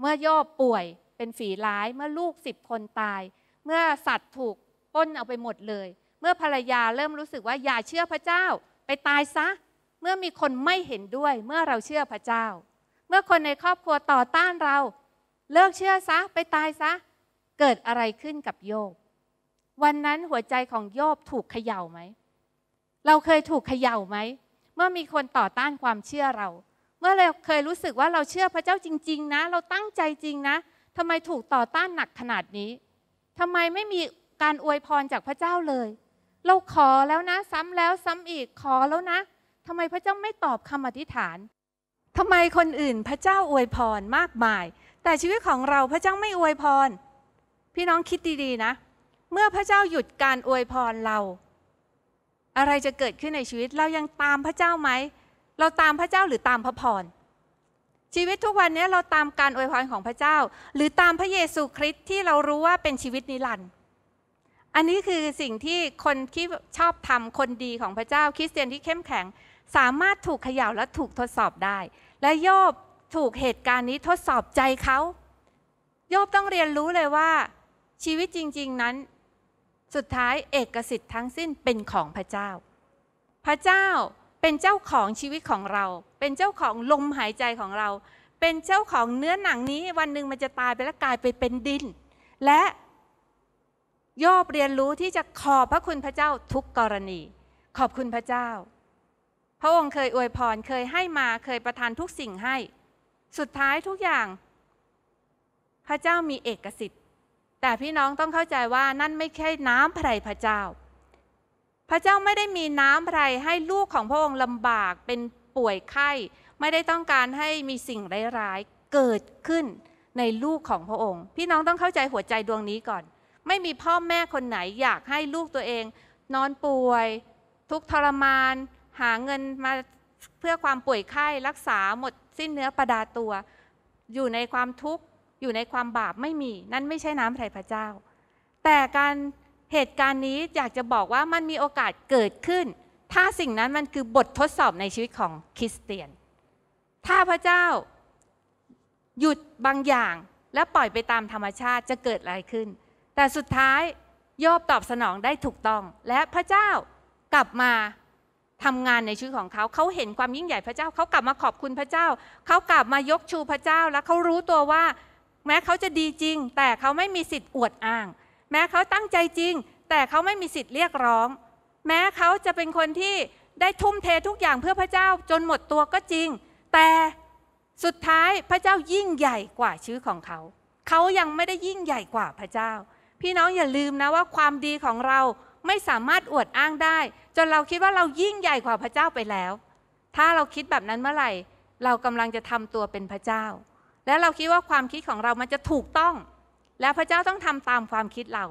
เมื่อโยบป่วยเป็นฝีร้ายเมื่อลูกสิบคนตาย เมื่อสัตว์ถูกป้นเอาไปหมดเลย เมื่อภรรยาเริ่มรู้สึกว่าอย่าเชื่อพระเจ้าไปตายซะ เมื่อมีคนไม่เห็นด้วยเมื่อเราเชื่อพระเจ้า เมื่อคนในครอบครัวต่อต้านเรา เลิกเชื่อซะไปตายซะ เกิดอะไรขึ้นกับโยบวันนั้นหัวใจของโยบถูกเขย่าไหมเราเคยถูกเขย่าไหมเมื่อมีคนต่อต้านความเชื่อเรา เมื่อเราเคยรู้สึกว่าเราเชื่อพระเจ้าจริง ๆ นะ เราตั้งใจจริงนะทำไมถูกต่อต้านหนักขนาดนี้ทำไมไม่มีการอวยพรจากพระเจ้าเลยเราขอแล้วนะ ซ้ำแล้วซ้ำอีกขอแล้วนะทำไมพระเจ้าไม่ตอบคำอธิษฐานทำไมคนอื่นพระเจ้าอวยพรมากมาย แต่ชีวิตของเราพระเจ้าไม่อวยพร พี่น้องคิดดีๆนะ เมื่อพระเจ้าหยุดการอวยพรเรา อะไรจะเกิดขึ้นในชีวิตเรายังตามพระเจ้าไหมเราตามพระเจ้าหรือตามพระพรชีวิตทุกวันนี้เราตามการอวยพรของพระเจ้าหรือตามพระเยซูคริสต์ที่เรารู้ว่าเป็นชีวิตนิรันดร์อันนี้คือสิ่งที่คนที่ชอบทำคนดีของพระเจ้าคริสเตียนที่เข้มแข็ง สามารถถูกขย่าและถูกทดสอบได้ และโยบถูกเหตุการณ์นี้ทดสอบใจเขาโยบต้องเรียนรู้เลยว่า ชีวิตจริง ๆนั้น สุดท้ายเอกสิทธิ์ทั้งสิ้นเป็นของพระเจ้า พระเจ้าเป็นเจ้าของชีวิตของเรา เป็นเจ้าของลมหายใจของเรา เป็นเจ้าของเนื้อหนังนี้ วันหนึ่งมันจะตายไปแล้วกลายไปเป็นดิน และโยบเรียนรู้ที่จะขอบพระคุณพระเจ้าทุกกรณี ขอบคุณพระเจ้า พระองค์เคยอวยพรเคยให้มาเคยประทานทุกสิ่งให้ สุดท้ายทุกอย่าง พระเจ้ามีเอกสิทธิ์ แต่พี่น้องต้องเข้าใจว่านั่นไม่ใช่น้ำพระพระเจ้า พระเจ้าไม่ได้มีน้ำพระให้ลูกของพระองค์ลำบากเป็นป่วยไข้ ไม่ได้ต้องการให้มีสิ่งร้ายๆเกิดขึ้นในลูกของพระองค์ พี่น้องต้องเข้าใจหัวใจดวงนี้ก่อนไม่มีพ่อแม่คนไหนอยากให้ลูกตัวเองนอนป่วย ทุกทรมาน หาเงินมาเพื่อความป่วยไข้รักษาหมดสิ้นเนื้อประดาตัว อยู่ในความทุกข์ อยู่ในความบาปไม่มีนั่นไม่ใช่น้ำพระพระเจ้า แต่การเหตุการณ์นี้อยากจะบอกว่ามันมีโอกาสเกิดขึ้น ถ้าสิ่งนั้นมันคือบททดสอบในชีวิตของคริสเตียน ถ้าพระเจ้าหยุดบางอย่างและปล่อยไปตามธรรมชาติจะเกิดอะไรขึ้นแต่สุดท้ายโยบตอบสนองได้ถูกต้องและพระเจ้ากลับมาทำงานในชีวิตของเขาเขาเห็นความยิ่งใหญ่พระเจ้า เขากลับมาขอบคุณพระเจ้า เขากลับมายกชูพระเจ้าแล้วเขารู้ตัวว่าแม้เขาจะดีจริง แต่เขาไม่มีสิทธิ์อวดอ้าง แม้เขาตั้งใจจริง แต่เขาไม่มีสิทธิ์เรียกร้อง แม้เขาจะเป็นคนที่ได้ทุ่มเททุกอย่างเพื่อพระเจ้าจนหมดตัวก็จริง แต่สุดท้ายพระเจ้ายิ่งใหญ่กว่าชื่อของเขา เขายังไม่ได้ยิ่งใหญ่กว่าพระเจ้าพี่น้องอย่าลืมนะว่าความดีของเราไม่สามารถอวดอ้างได้ จนเราคิดว่าเรายิ่งใหญ่กว่าพระเจ้าไปแล้ว ถ้าเราคิดแบบนั้นเมื่อไหร่ เรากำลังจะทำตัวเป็นพระเจ้า และเราคิดว่าความคิดของเรามันจะถูกต้อง และพระเจ้าต้องทำตามความคิดเรา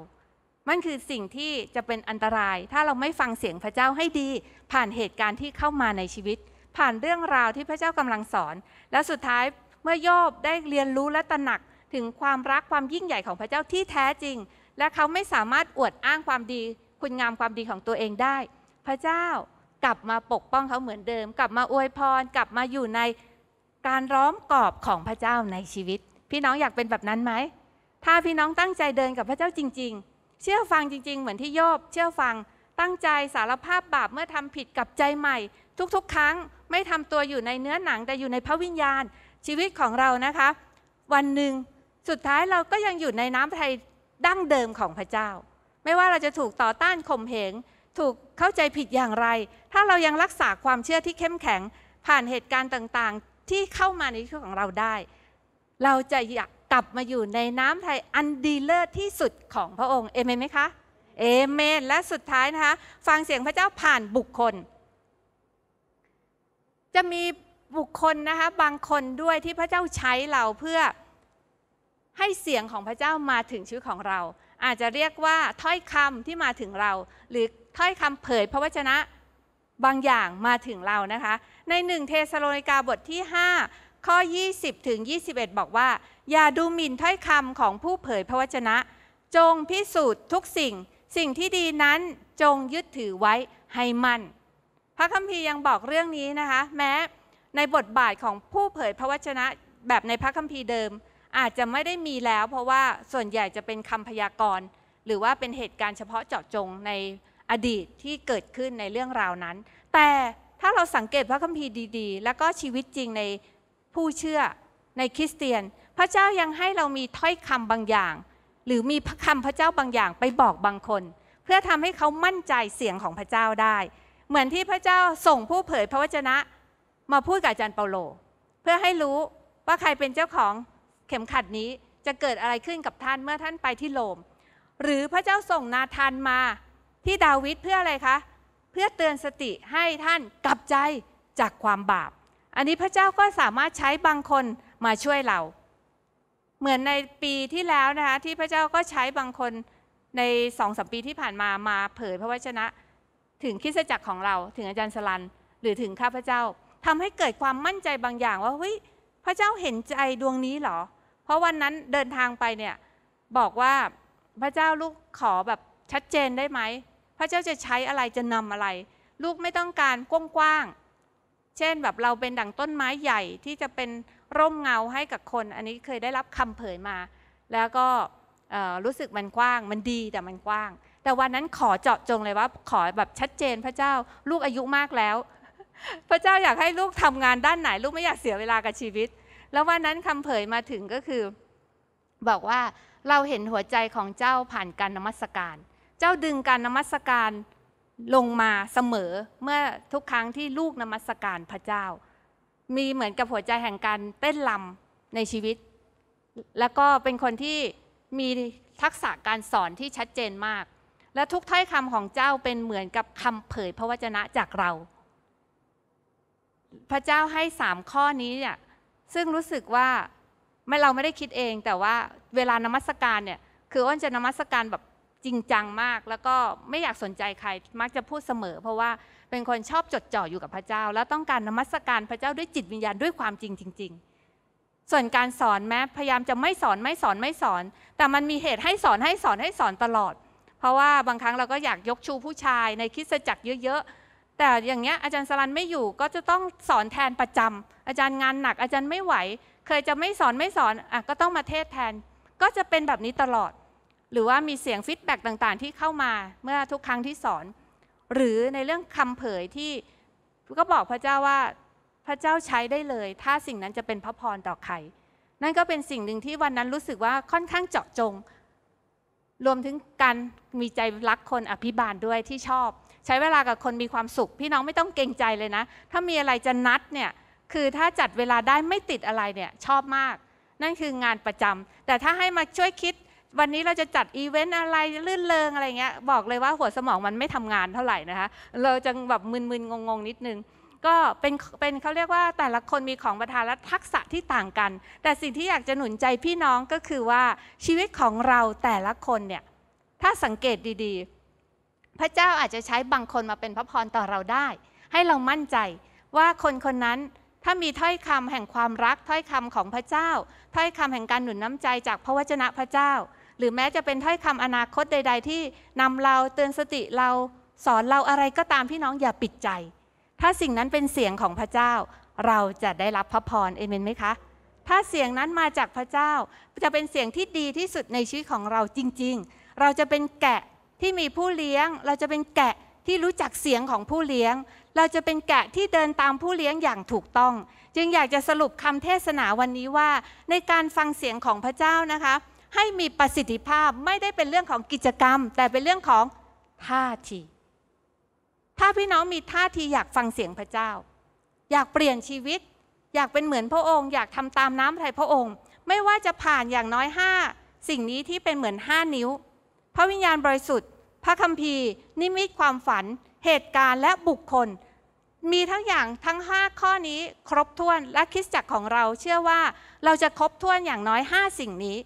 มันคือสิ่งที่จะเป็นอันตราย ถ้าเราไม่ฟังเสียงพระเจ้าให้ดี ผ่านเหตุการณ์ที่เข้ามาในชีวิต ผ่านเรื่องราวที่พระเจ้ากำลังสอน และสุดท้ายเมื่อโยบได้เรียนรู้และตระหนักถึงความรักความยิ่งใหญ่ของพระเจ้าที่แท้จริงและเขาไม่สามารถอวดอ้างความดี คุณงามความดีของตัวเองได้ พระเจ้ากลับมาปกป้องเขาเหมือนเดิม กลับมาอวยพรกลับมาอยู่ในการร้อมกรอบของพระเจ้าในชีวิต พี่น้องอยากเป็นแบบนั้นไหมถ้าพี่น้องตั้งใจเดินกับพระเจ้าจริง ๆ เชื่อฟังจริง ๆเหมือนที่โยบเชื่อฟัง ตั้งใจสารภาพบาปเมื่อทำผิดกับใจใหม่ ทุกๆ ครั้ง ไม่ทำตัวอยู่ในเนื้อหนังแต่อยู่ในพระวิญญาณชีวิตของเรานะคะวันหนึ่งสุดท้ายเราก็ยังอยู่ในน้ำไทยดั้งเดิมของพระเจ้า ไม่ว่าเราจะถูกต่อต้านข่มเหงถูกเข้าใจผิดอย่างไร ถ้าเรายังรักษาความเชื่อที่เข้มแข็งผ่านเหตุการณ์ต่างๆ ที่เข้ามาในชีวิตของเราได้ เราจะอยากกลับมาอยู่ในน้ำไทยอันดีเลิศที่สุดของพระองค์เอเมนไหมคะเอเมนและสุดท้ายนะคะฟังเสียงพระเจ้าผ่านบุคคล จะมีบุคคลนะคะบางคนด้วยที่พระเจ้าใช้เราเพื่อให้เสียงของพระเจ้ามาถึงชีวิตของเรา อาจจะเรียกว่าถ้อยคำที่มาถึงเรา หรือถ้อยคำเผยพระวจนะบางอย่างมาถึงเรานะคะในหนึ่งเทสโลนิกาบทที่ 5 ข้อ 20ถึง21 บอกว่า อย่าดูหมิ่นถ้อยคำของผู้เผยพระวจนะ จงพิสูจน์ทุกสิ่ง สิ่งที่ดีนั้นจงยึดถือไว้ให้มัน่นพระคัมภีร์ยังบอกเรื่องนี้นะคะแม้ในบทบาทของผู้เผยพระวจนะ แบบในพระคัมภีร์เดิมอาจจะไม่ได้มีแล้วเพราะว่าส่วนใหญ่จะเป็นคำพยากรณ์หรือว่าเป็นเหตุการณ์เฉพาะเจาะจงในอดีตที่เกิดขึ้นในเรื่องราวนั้น แต่ถ้าเราสังเกตพระคัมภีร์ดี ๆ แล้วก็ชีวิตจริงในผู้เชื่อในคริสเตียน พระเจ้ายังให้เรามีถ้อยคำบางอย่าง หรือมีพระคำพระเจ้าบางอย่างไปบอกบางคน เพื่อทำให้เขามั่นใจเสียงของพระเจ้าได้ เหมือนที่พระเจ้าส่งผู้เผย พระวจนะมาพูดกับอาจารย์เปาโลเพื่อให้รู้ว่าใครเป็นเจ้าของเข็มขัดนี้จะเกิดอะไรขึ้นกับท่านเมื่อท่านไปที่โลมหรือพระเจ้าส่งนาธานมาที่ดาวิดเพื่ออะไรคะ เพื่อเตือนสติให้ท่านกลับใจจากความบาป อันนี้พระเจ้าก็สามารถใช้บางคนมาช่วยเราเหมือนในปีที่แล้วนะคะที่พระเจ้าก็ใช้บางคนในสองสมปีที่ผ่านมามาเผยพระวจนะ ถึงคิดจักรของเราถึงอาจารย์สลันหรือถึงข้าพเจ้าทำให้เกิดความมั่นใจบางอย่างว่าเฮ้ยพระเจ้าเห็นใจดวงนี้เหรอ เพราะวันนั้นเดินทางไปเนี่ยบอกว่าพระเจ้าลูกขอแบบชัดเจนได้ไหมพระเจ้าจะใช้อะไรจะนำอะไร ลูกไม่ต้องการกว้างๆ เช่นแบบเราเป็นดั่งต้นไม้ใหญ่ที่จะเป็นร่มเงาให้กับคนอันนี้เคยได้รับคำเผยมา แล้วก็รู้สึกมันกว้าง มันดีแต่มันกว้าง แต่วันนั้นขอเจาะจงเลยว่าขอแบบชัดเจนพระเจ้าลูกอายุมากแล้วพระเจ้าอยากให้ลูกทำงานด้านไหนลูกไม่อยากเสียเวลากับชีวิต แล้ววันนั้นคำเผยมาถึงก็คือ บอกว่าเราเห็นหัวใจของเจ้าผ่านการนมัสการ เจ้าดึงการนมัสการลงมาเสมอเมื่อทุกครั้งที่ลูกนมัสการพระเจ้า มีเหมือนกับหัวใจแห่งการเต้นลำในชีวิต แล้วก็เป็นคนที่มีทักษะการสอนที่ชัดเจนมาก และทุกถ้อยคำของเจ้าเป็นเหมือนกับคำเผยพระวจนะจากเราพระเจ้าให้สามข้อนี้เนี่ยซึ่งรู้สึกว่าไม่เราไม่ได้คิดเอง แต่ว่าเวลานมัสการเนี่ยคืออ้นจะนมัสการแบบจริงจังมาก แล้วก็ไม่อยากสนใจใครมักจะพูดเสมอ เพราะว่าเป็นคนชอบจดจ่ออยู่กับพระเจ้า แล้วต้องการนมัสการ พระเจ้าด้วยจิตวิญญาณด้วยความจริงจริงส่วนการสอนแม้พยายามจะไม่สอนไม่สอนไม่สอน แต่มันมีเหตุให้สอนให้สอนให้สอนตลอด เพราะว่าบางครั้งเราก็อยากยกชูผู้ชายในคิดจักรเยอะแต่อย่างเงี้ยอาจารย์สลันไม่อยู่ก็จะต้องสอนแทนประจำ อาจารย์งานหนักอาจารย์ไม่ไหว เคยจะไม่สอนไม่สอนอ่ะก็ต้องมาเทศแทน ก็จะเป็นแบบนี้ตลอดหรือว่ามีเสียงฟีดแบ็ต่างๆ ที่เข้ามาเมื่อทุกครั้งที่สอน หรือในเรื่องคำเผยที่ก็บอกพระเจ้าว่าพระเจ้าใช้ได้เลย ถ้าสิ่งนั้นจะเป็นพระพรต่อใครนั่นก็เป็นสิ่งหนึ่งที่วันนั้นรู้สึกว่าค่อนข้างเจาะจง รวมถึงการมีใจรักคนอภิบาลด้วยที่ชอบใช้เวลากับคนมีความสุข พี่น้องไม่ต้องเกรงใจเลยนะ ถ้ามีอะไรจะนัดเนี่ยคือถ้าจัดเวลาได้ไม่ติดอะไรเนี่ยชอบมาก นั่นคืองานประจำ แต่ถ้าให้มาช่วยคิด วันนี้เราจะจัดอีเวนต์อะไรลื่นเลงอะไรเงี้ยบอกเลยว่าหัวสมองมันไม่ทำงานเท่าไหร่นะคะเราจะแบบมึนๆงงๆ นิดนึง ก็เป็นเป็นเขาเรียกว่าแต่ละคนมีของประทานและทักษะที่ต่างกัน แต่สิ่งที่อยากจะหนุนใจพี่น้องก็คือว่าชีวิตของเราแต่ละคนเนี่ยถ้าสังเกตดี ๆพระเจ้าอาจจะใช้บางคนมาเป็นพระพรต่อเราได้ ให้เรามั่นใจว่าคนคนนั้นถ้ามีถ้อยคำแห่งความรัก ถ้อยคำของพระเจ้า ถ้อยคำแห่งการหนุนน้ำใจจากพระวจนะพระเจ้า หรือแม้จะเป็นถ้อยคำอนาคตใดๆที่นำเราเตือนสติเรา สอนเราอะไรก็ตามพี่น้องอย่าปิดใจ ถ้าสิ่งนั้นเป็นเสียงของพระเจ้า เราจะได้รับพระพรเอเมนไหมคะ ถ้าเสียงนั้นมาจากพระเจ้าจะเป็นเสียงที่ดีที่สุดในชีวิตของเราจริงๆ เราจะเป็นแกะที่มีผู้เลี้ยงเราจะเป็นแกะที่รู้จักเสียงของผู้เลี้ยง เราจะเป็นแกะที่เดินตามผู้เลี้ยงอย่างถูกต้อง จึงอยากจะสรุปคำเทศนาวันนี้ว่า ในการฟังเสียงของพระเจ้านะคะให้มีประสิทธิภาพไม่ได้เป็นเรื่องของกิจกรรม แต่เป็นเรื่องของท่าที ถ้าพี่น้องมีท่าทีอยากฟังเสียงพระเจ้า อยากเปลี่ยนชีวิต อยากเป็นเหมือนพระองค์อยากทำตามน้ำพระทยพระองค์ ไม่ว่าจะผ่านอย่างน้อยห้าสิ่งนี้ที่เป็นเหมือนห้านิ้วพระวิญญาณบริสุทธิ์พระคัมภีร์ นิมิตความฝัน เหตุการณ์และบุคคล มีทั้งอย่างทั้ง 5 ข้อนี้ครบถ้วนและคิดจักรของเรา เชื่อว่าเราจะครบถ้วนอย่างน้อย 5 สิ่งนี้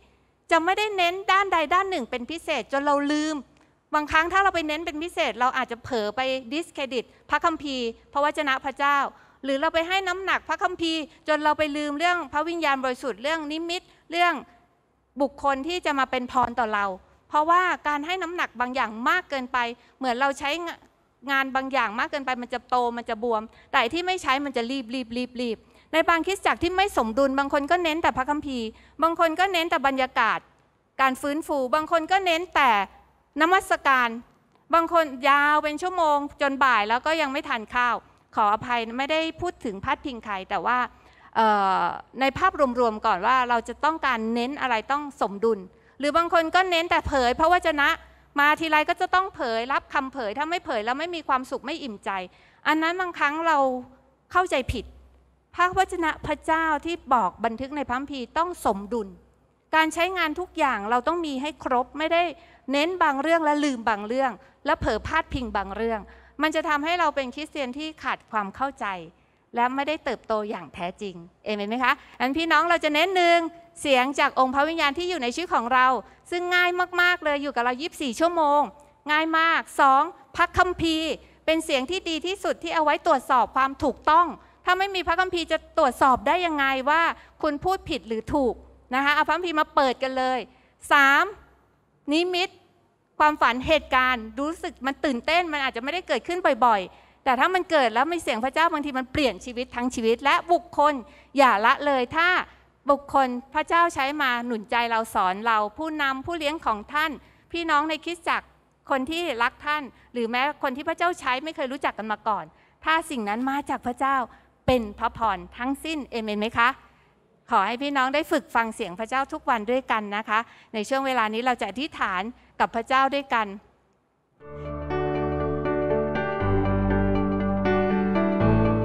จะไม่ได้เน้นด้านใดด้านหนึ่ง เป็นพิเศษจนเราลืม บางครั้งถ้าเราไปเน้นเป็นพิเศษ เราอาจจะเผลอไปดิสเครดิตพระคัมภีร์ พระวจนะพระเจ้า หรือเราไปให้น้ำหนักพระคัมภีร์จนเราไปลืมเรื่อง พระวิญญาณบริสุทธิ์เรื่องนิมิตเรื่องบุคคลที่จะมาเป็นพรต่อเราเพราะว่าการให้น้ำหนักบางอย่างมากเกินไป เหมือนเราใช้งานบางอย่างมากเกินไปมันจะโตมันจะบวมแต่ที่ไม่ใช้มันจะรีบรีบรีบรีบในบางคิดจักที่ไม่สมดุล บางคนก็เน้นแต่พระคัมภีร์บางคนก็เน้นแต่บรรยากาศ การฟื้นฟูบางคนก็เน้นแต่นมัสการ บางคนยาวเป็นชั่วโมงจนบ่ายแล้วก็ยังไม่ทานข้าวขออภัยไม่ได้พูดถึงพัดพิงใครแต่ว่าในภาพรวมๆก่อนว่า เราจะต้องการเน้นอะไรต้องสมดุลหรือบางคนก็เน้นแต่เผยพระวจนะ มาทีไรก็จะต้องเผยรับคำเผย ถ้าไม่เผยแล้วไม่มีความสุขไม่อิ่มใจ อันนั้นบางครั้งเราเข้าใจผิดพระวจนะพระเจ้าที่บอกบันทึกในพระคัมภีร์ต้องสมดุล การใช้งานทุกอย่างเราต้องมีให้ครบ ไม่ได้เน้นบางเรื่องและลืมบางเรื่อง และเผลอพลาดพิงบางเรื่อง มันจะทำให้เราเป็นคริสเตียนที่ขาดความเข้าใจ และไม่ได้เติบโตอย่างแท้จริงเอเมนไหมคะอันพี่น้องเราจะเน้นหนึ่งเสียงจากองค์พระวิญญาณที่อยู่ในชีวิตของเรา ซึ่งง่ายมาก ๆเลยอยู่กับเรา 24 ชั่วโมง ง่ายมาก 2. พระคัมภีร์ เป็นเสียงที่ดีที่สุดที่เอาไว้ตรวจสอบความถูกต้อง ถ้าไม่มีพระคัมภีร์จะตรวจสอบได้ยังไงว่าคุณพูดผิดหรือถูกนะคะเอาพระคัมภีร์มาเปิดกันเลย 3. นิมิต ความฝันเหตุการณ์ รู้สึกมันตื่นเต้นมันอาจจะไม่ได้เกิดขึ้นบ่อย ๆ แต่ถ้ามันเกิดแล้วมีเสียงพระเจ้าบางทีมันเปลี่ยนชีวิตทั้งชีวิต และบุคคลอย่าละเลยถ้าบุคคลพระเจ้าใช้มาหนุนใจเราสอนเราผู้นำผู้เลี้ยงของท่าน พี่น้องในคริสตจักรคนที่รักท่าน หรือแม้คนที่พระเจ้าใช้ไม่เคยรู้จักกันมาก่อน ถ้าสิ่งนั้นมาจากพระเจ้าเป็นพระพรทั้งสิ้นเอเมนไหมคะขอให้พี่น้องได้ฝึกฟังเสียงพระเจ้าทุกวันด้วยกันนะคะ ในช่วงเวลานี้เราจะอธิษฐานกับพระเจ้าด้วยกัน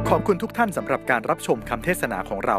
ขอบคุณทุกท่านสำหรับการรับชมคำเทศนาของเรา